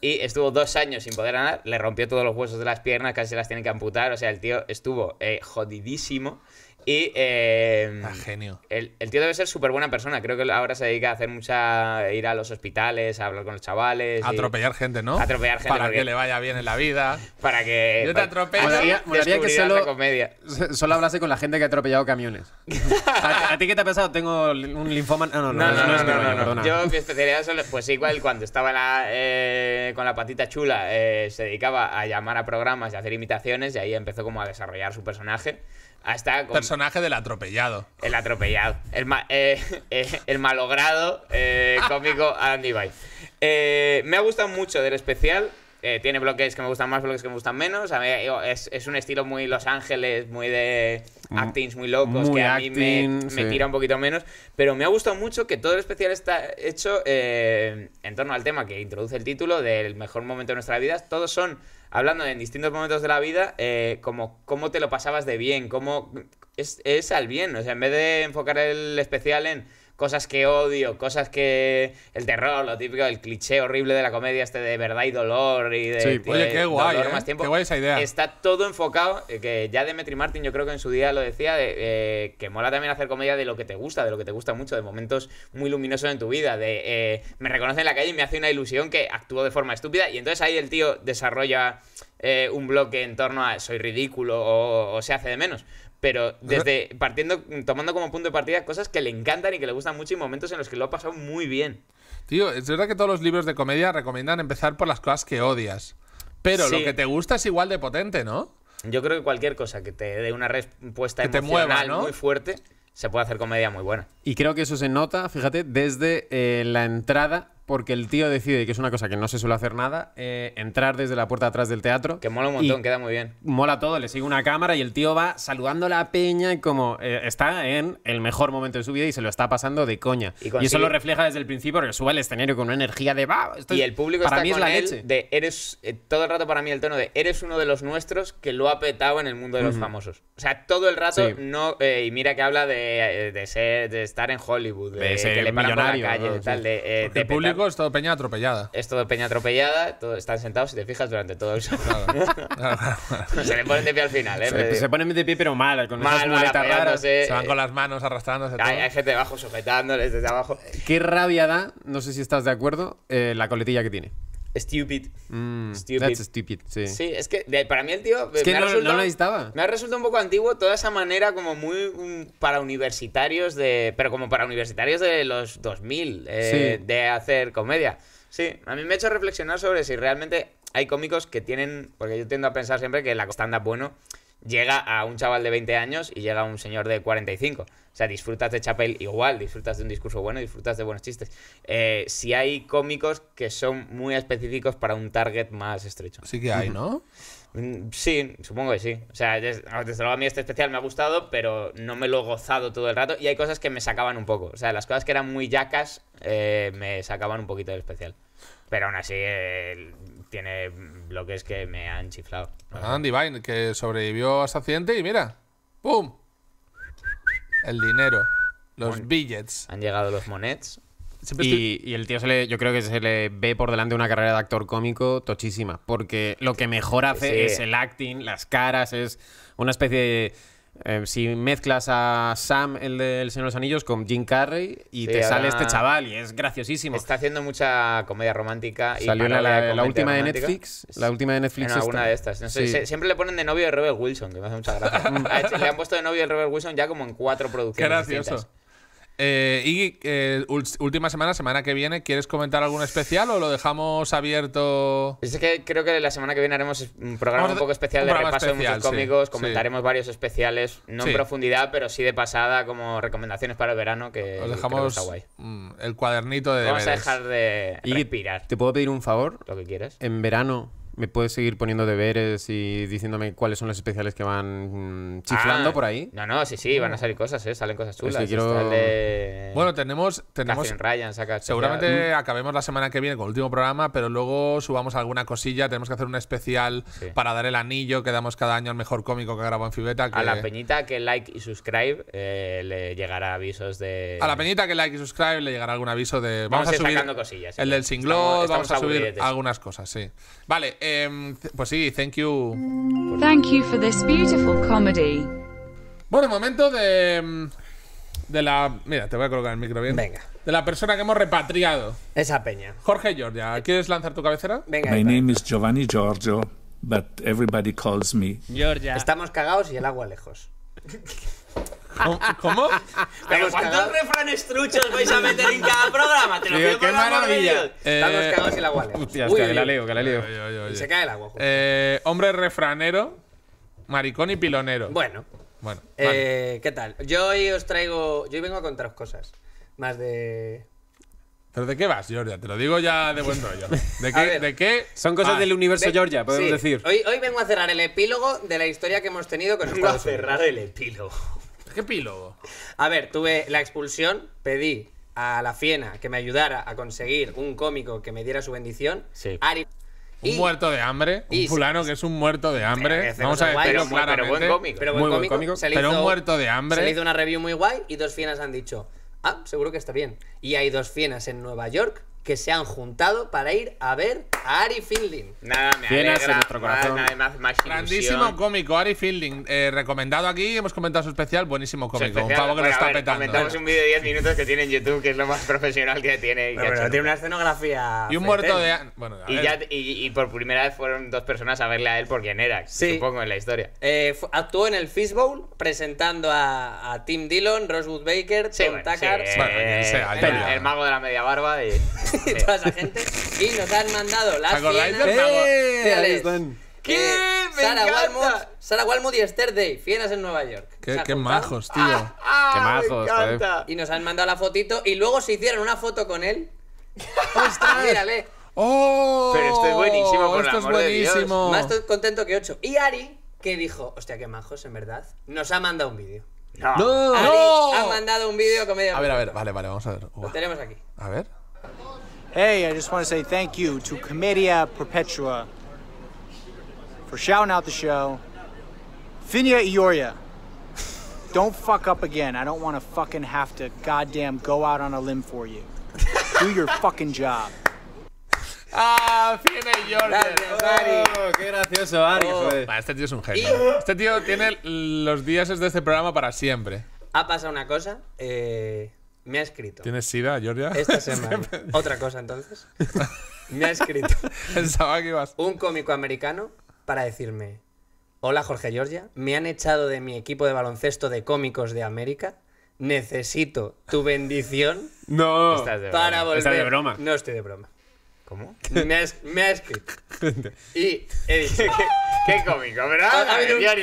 Y estuvo dos años sin poder nadar Le rompió todos los huesos de las piernas, casi se las tiene que amputar. O sea, el tío estuvo eh, jodidísimo. Y. Em, ah, genio. El, tío debe ser súper buena persona. Creo que ahora se dedica a hacer mucha. ir a los hospitales, a hablar con los chavales. A atropellar gente, ¿no? atropellar gente. Para que le vaya bien en la vida. Para que. Yo te atropello. que solo. Solo hablase con la gente que ha atropellado camiones. ¿A, ti qué te ha pasado? Tengo un linfoma. Ah, no, no, no. no, no, Yo, mi especialidad solo. Pues igual, cuando estaba eh, con la patita chula, eh, se dedicaba a llamar a programas y hacer imitaciones. Y ahí empezó como a desarrollar su personaje. Hasta ah, Personaje del atropellado. El atropellado. El, eh, eh, malogrado eh, cómico Andy Bay. me ha gustado mucho del especial. Eh, tiene bloques que me gustan más, bloques que me gustan menos. Eh, es, un estilo muy Los Ángeles, muy de mm. actings muy locos, que a mí me, tira un poquito menos. Pero me ha gustado mucho que todo el especial está hecho eh, en torno al tema que introduce el título del mejor momento de nuestra vida. Todos son hablando en distintos momentos de la vida, como cómo te lo pasabas de bien, cómo es, es al bien. O sea, en vez de enfocar el especial en cosas que odio, cosas que. El terror, lo típico, el cliché horrible de la comedia, este de verdad y dolor y de. Sí, oye, qué guay. ¿eh? qué guay esa idea. Está todo enfocado, eh, que ya Demetri Martin, yo creo que en su día lo decía, eh, que mola también hacer comedia de lo que te gusta, de lo que te gusta mucho, de momentos muy luminosos en tu vida, de. me reconoce en la calle y me hace una ilusión que actúo de forma estúpida, y entonces ahí el tío desarrolla. un bloque en torno a soy ridículo o, se hace de menos. Pero desde partiendo, tomando como punto de partida cosas que le encantan y que le gustan mucho y momentos en los que lo ha pasado muy bien. Tío, es verdad que todos los libros de comedia recomiendan empezar por las cosas que odias. Pero lo que te gusta es igual de potente, ¿no? Yo creo que cualquier cosa que te dé una respuesta emocional te mueva, muy fuerte, se puede hacer comedia muy buena. Y creo que eso se nota, fíjate, desde eh, la entrada porque el tío decide, que es una cosa que no se suele hacer nada, eh, entrar desde la puerta atrás del teatro. Que mola un montón, queda muy bien. Mola todo, le sigue una cámara y el tío va saludando a la peña como eh, está en el mejor momento de su vida y se lo está pasando de coña. Y, eso lo refleja desde el principio porque sube al escenario con una energía de va. y el público está con él de eres eh, todo el rato para mí el tono de eres uno de los nuestros que lo ha petado en el mundo de los famosos. O sea, todo el rato no y mira que habla de, de, ser de estar en Hollywood, de, ser que le de tal, de, esto es todo peña atropellada. Es todo peña atropellada, todo, están sentados, si te fijas, durante todo el show. se le ponen de pie al final, ¿eh? Se, ponen de pie, pero mal, con mal, mal raras. Se van con las manos arrastrándose. Hay, hay gente debajo sujetándoles desde abajo. Qué rabia da, no sé si estás de acuerdo, eh, la coletilla que tiene. Stupid. Mm, stupid, sí. Sí, es que para mí el tío. me ha no, resultado, necesitaba. Me ha resultado un poco antiguo toda esa manera, como muy para universitarios de. Pero como para universitarios de los 2000, eh, de hacer comedia. Sí, a mí me ha hecho reflexionar sobre si realmente hay cómicos que tienen. Porque yo tiendo a pensar siempre que la stand-up bueno llega a un chaval de 20 años y llega a un señor de 45. O sea, disfrutas de Chapel igual, disfrutas de un discurso bueno, disfrutas de buenos chistes. Eh, si hay cómicos que son muy específicos para un target más estrecho. Sí que hay, ¿no? Mm, sí, supongo que sí. O sea, ah, desde, luego a mí este especial me ha gustado, pero no me lo he gozado todo el rato. Y hay cosas que me sacaban un poco. O sea, las cosas que eran muy yacas eh, me sacaban un poquito del especial. Pero aún así tiene bloques que me han chiflado. Andy ah, Vine, que sobrevivió a ese accidente y mira. ¡Pum! El dinero. Los billets. Han llegado los monets. Y, el tío se le, yo creo que se le ve por delante una carrera de actor cómico tochísima. Porque lo que mejor hace es el acting, las caras, es una especie de eh, si mezclas a Sam, el del Señor de los Anillos, con Jim Carrey y te sale este chaval y es graciosísimo. Está haciendo mucha comedia romántica. Y Salió la, última de Netflix. La última de Netflix. de estas. siempre le ponen de novio de Robert Wilson, que me hace mucha gracia. le han puesto de novio de Robert Wilson ya como en cuatro producciones. Eh, y eh, última semana, semana que viene, ¿quieres comentar algún especial o lo dejamos abierto? Es que creo que la semana que viene haremos un programa un poco especial de repaso de muchos cómicos, comentaremos varios especiales, no en profundidad, pero sí de pasada como recomendaciones para el verano que Os dejamos mm, el cuadernito de Vamos a dejar de pirar. ¿Te puedo pedir un favor? Lo que quieras. En verano me puedes seguir poniendo deberes y diciéndome cuáles son los especiales que van mm, chiflando ah, por ahí. No, no, sí, sí, van a salir cosas, ¿eh? Salen cosas chulas. Bueno, tenemos... tenemos Ryan saca seguramente mm. acabemos la semana que viene con el último programa, pero luego subamos alguna cosilla. Tenemos que hacer un especial para dar el anillo que damos cada año al mejor cómico que grabó en Fibeta. A la peñita que like y subscribe eh, le llegará avisos de... A la peñita que like y subscribe le llegará algún aviso de... Vamos, vamos a, ir subir sacando cosillas. El del singlot, vamos a subir algunas cosas, sí. Vale, Em, pues sí, thank you. Thank you for this beautiful comedy. Bueno, momento de. Em, de la. Mira, te voy a colocar el micro bien. Venga. De la persona que hemos repatriado. Esa peña. Jorge Giorgia, eh. ¿quieres lanzar tu cabecera? Venga. My name is Giovanni Giorgio, but everybody calls me. Giorgia. Estamos cagados y el agua lejos. ¿Cómo? Pero ¿cuántos refranes truchos vais a meter en cada programa? Te lo pido ¡Qué maravilla! Eh, Estamos cagados y la guala. la leo, que la leo. Se cae el agua. Eh, hombre refranero, maricón y pilonero. Bueno. Bueno. Eh, ¿Qué tal? Yo hoy os traigo. Yo hoy vengo a contaros cosas. Más de. ¿Pero de qué vas, Georgia? Te lo digo ya de buen rollo. ¿De qué? Son cosas ah. del universo Georgia, podemos decir. Hoy, vengo a cerrar el epílogo de la historia que hemos tenido con vengo a cerrar el epílogo. ¿Qué A ver, tuve la expulsión, pedí a la Fiena que me ayudara a conseguir un cómico que me diera su bendición. Sí. un muerto de hambre, un fulano que es un muerto de hambre. Vamos a ver. Pero buen cómico. Pero, cómico, se le pero un muerto de hambre. una review muy guay y dos fienas han dicho, ah, seguro que está bien. Y hay dos fienas en Nueva York que se han juntado para ir a ver a Ari Fielding. Nada, me ha alegra. nuestro corazón. Más, más, Grandísimo cómico, Ari Fielding. Eh, recomendado aquí, hemos comentado su especial, buenísimo cómico. un pavo que lo está petando. Comentamos un vídeo de 10 minutos que tiene en YouTube, que es lo más profesional que tiene. tiene una escenografía. Y un muerto de. Bueno, y, ya, y, por primera vez fueron dos personas a verle a él por quién era, supongo, en la historia. Eh, actuó en el Fishbowl presentando a, Tim Dillon, Rosewood Baker, Tom Tucker. Eh, el mago de la media barba. Y... y toda esa gente. Y nos han mandado las fienas están. ¿Qué? ¡Eh! Me Sara Sara y Esther Day, fiestas en Nueva York. Qué, majos, tío. Ah, ah, qué majos. Me Y nos han mandado la fotito y luego se hicieron una foto con él. ¡Ostras! ¡Oh, Mírale. ¡Oh! Pero esto es buenísimo, el esto es buenísimo. Más contento que 8. Y Ari, que dijo, hostia, qué majos, en verdad, nos ha mandado un vídeo. No. no. Ari ha mandado un vídeo comedia. A ver, a ver, vale, vale, vamos a ver. Lo tenemos aquí. A ver. Hey, I just want to say thank you to Commedia Perpetua for shouting out the show. Finia Ioria, don't fuck up again. I don't want to fucking have to goddamn go out on a limb for you. Do your fucking job. Ah, Finia Ioria, Gracias, oh, Ari. Oh, qué gracioso, Ari. Oh. este tío es un genio. Este tío tiene los dioses de este programa para siempre. Ha pasado una cosa. Eh, me ha escrito. ¿Tienes sida, Georgia? Esta semana. Otra cosa, entonces. Me ha escrito. Pensaba que ibas. Un cómico americano para decirme: Hola, Jorge Georgia. Me han echado de mi equipo de baloncesto de cómicos de América. Necesito tu bendición. No. para volver. Estás de broma. No estoy de broma. ¿Cómo? Me ha, escrito. Y he qué, cómico, ¿verdad?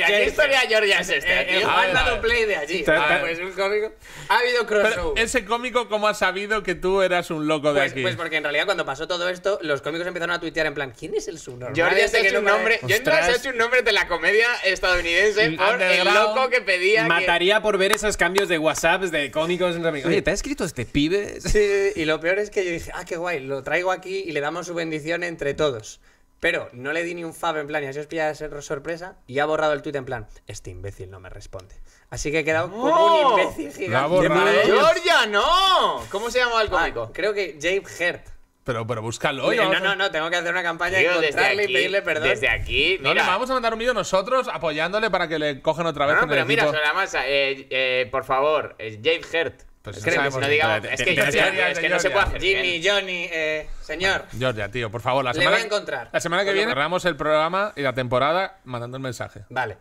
¿Qué historia Georgia es este. El eh, tío? Eh, ah, play de allí. Ah, pues un cómico. Ha habido crossover. ese cómico, ¿cómo ha sabido que tú eras un loco de pues, aquí? Pues porque en realidad cuando pasó todo esto, los cómicos empezaron a tuitear en plan, ¿quién es el subnormal? Georgia este se un nombre. Georgia se un nombre de la comedia estadounidense por el loco que pedía. Mataría por ver esos cambios de WhatsApp de cómicos Oye, ¿te ha escrito este pibe? Sí, y lo peor es que yo dije, ah, qué guay, lo traigo aquí y le damos su bendición entre todos. Pero no le di ni un fab en plan, y así os ser sorpresa. Y ha borrado el tuit en plan, este imbécil no me responde. Así que he quedado como un imbécil gigante. ¡De Georgia, no! ¿Cómo se llamaba el ah, cómico? creo que James Hert. Pero, pero búscalo. no, no, no, tengo que hacer una campaña y encontrarle y pedirle perdón. Desde aquí, No, le vamos a mandar un vídeo nosotros apoyándole para que le cojan otra vez. No, pero mira, sobre la masa, eh, eh, por favor, eh, James Hert es que, no se puede hacer Jimmy, Johnny, eh, señor. Georgia, tío, por favor, la semana, encontrar. La semana que pues viene cerramos el programa y la temporada mandando el mensaje. Vale.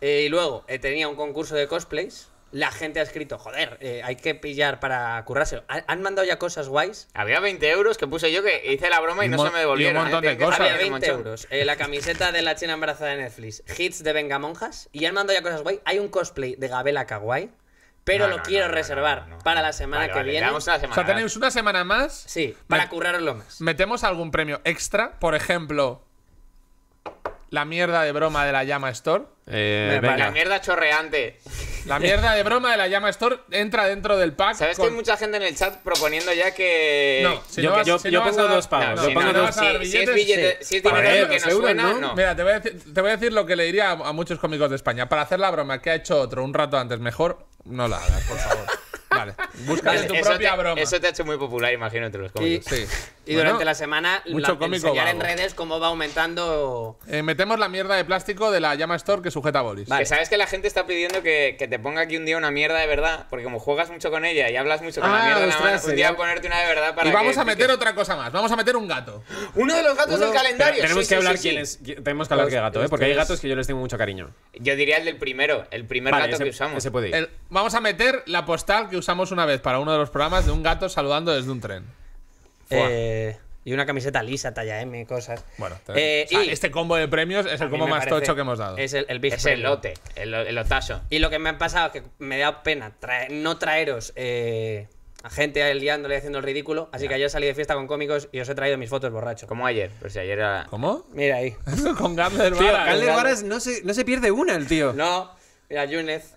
Eh, y luego eh, tenía un concurso de cosplays. La gente ha escrito, joder, hay que pillar para currárselo. ¿Han, mandado ya cosas guays? Había 20 euros que puse yo que hice la broma y, no se me devolvieron. un montón de cosas. Había 20 euros. la camiseta de la china embarazada de Netflix, hits de Venga Monjas Y han mandado ya cosas guay. Hay un cosplay de Gabela Kawai pero lo quiero reservar para la semana que viene. O sea, tenéis una semana más. Sí, para lo más. Metemos algún premio extra, por ejemplo, la mierda de broma de la llama Store. Eh, la mierda chorreante. La mierda de broma de la llama Store entra dentro del pack. ¿Sabes que hay mucha gente en el chat proponiendo ya que. No, yo, pongo dos pagos. Si, es dinero que nos suena, ¿no? Mira, te voy, a decir, lo que le diría a, a muchos cómicos de España. Para hacer la broma que ha hecho otro un rato antes mejor, no la hagas, por favor. Vale. Busca tu propia broma. Eso te ha hecho muy popular, imagino, entre los cómicos. sí. Y durante la semana mucho la, enseñar en redes cómo va aumentando. Eh, metemos la mierda de plástico de la llama store que sujeta a Boris. Vale, sabes que la gente está pidiendo que, te ponga aquí un día una mierda de verdad, porque como juegas mucho con ella y hablas mucho con la ah, mierda, un día ponerte una de verdad para. Y vamos a meter otra cosa más, vamos a meter un gato. Uno de los gatos del calendario. tenemos que hablar sí, tenemos que hablar gato, eh, porque hay gatos que yo les tengo mucho cariño. Yo diría el del primero, el primer gato que usamos. vamos a meter la postal que usamos una vez para uno de los programas de un gato saludando desde un tren. Eh, y una camiseta lisa, talla M, cosas. Bueno, eh, y este combo de premios es el combo más tocho que hemos dado. Es el, lote, el, el, Y lo que me ha pasado es que me da pena no traeros eh, a gente liándole haciendo el ridículo. Así que ayer salí de fiesta con cómicos y os he traído mis fotos borracho. Como ayer, pues si ayer era. ¿Cómo? Mira ahí. con Gandler no se, pierde una, el tío. No. Mira, Yunez.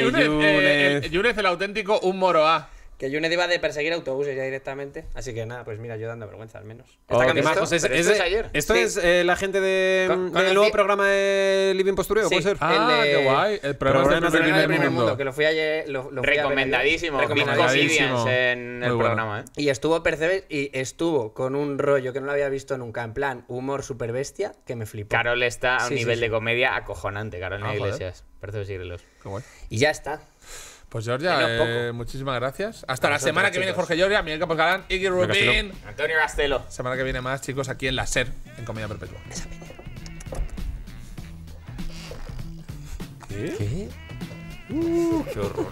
Yunez, el, Yunez, el auténtico, un moro A. Que no iba de perseguir autobuses ya directamente. Así que nada, pues mira, yo dando vergüenza al menos. Oh, pues esto, es, esto es, eh, la gente del nuevo programa de Living Postureo, sí, ¿puede ser? Ah, qué guay. El programa, de primer, mundo. Que lo fui ayer. recomendadísimo. recomendadísimo. en el programa, ¿eh? Y estuvo Percebes y estuvo con un rollo que no lo había visto nunca. En plan, humor super bestia que me flipó. Carol está a un nivel de comedia acojonante, Carol ah, Iglesias. Percebes y Y ya está. Pues Georgia, eh, muchísimas gracias. Hasta la semana que viene, Jorge Georgia, Miguel Campos Galán, Iggy Rubin, Antonio Castelo. Semana que viene más, chicos, aquí en la SER, en Comida Perpetua. ¿Qué? ¿Qué? Uh, qué horror.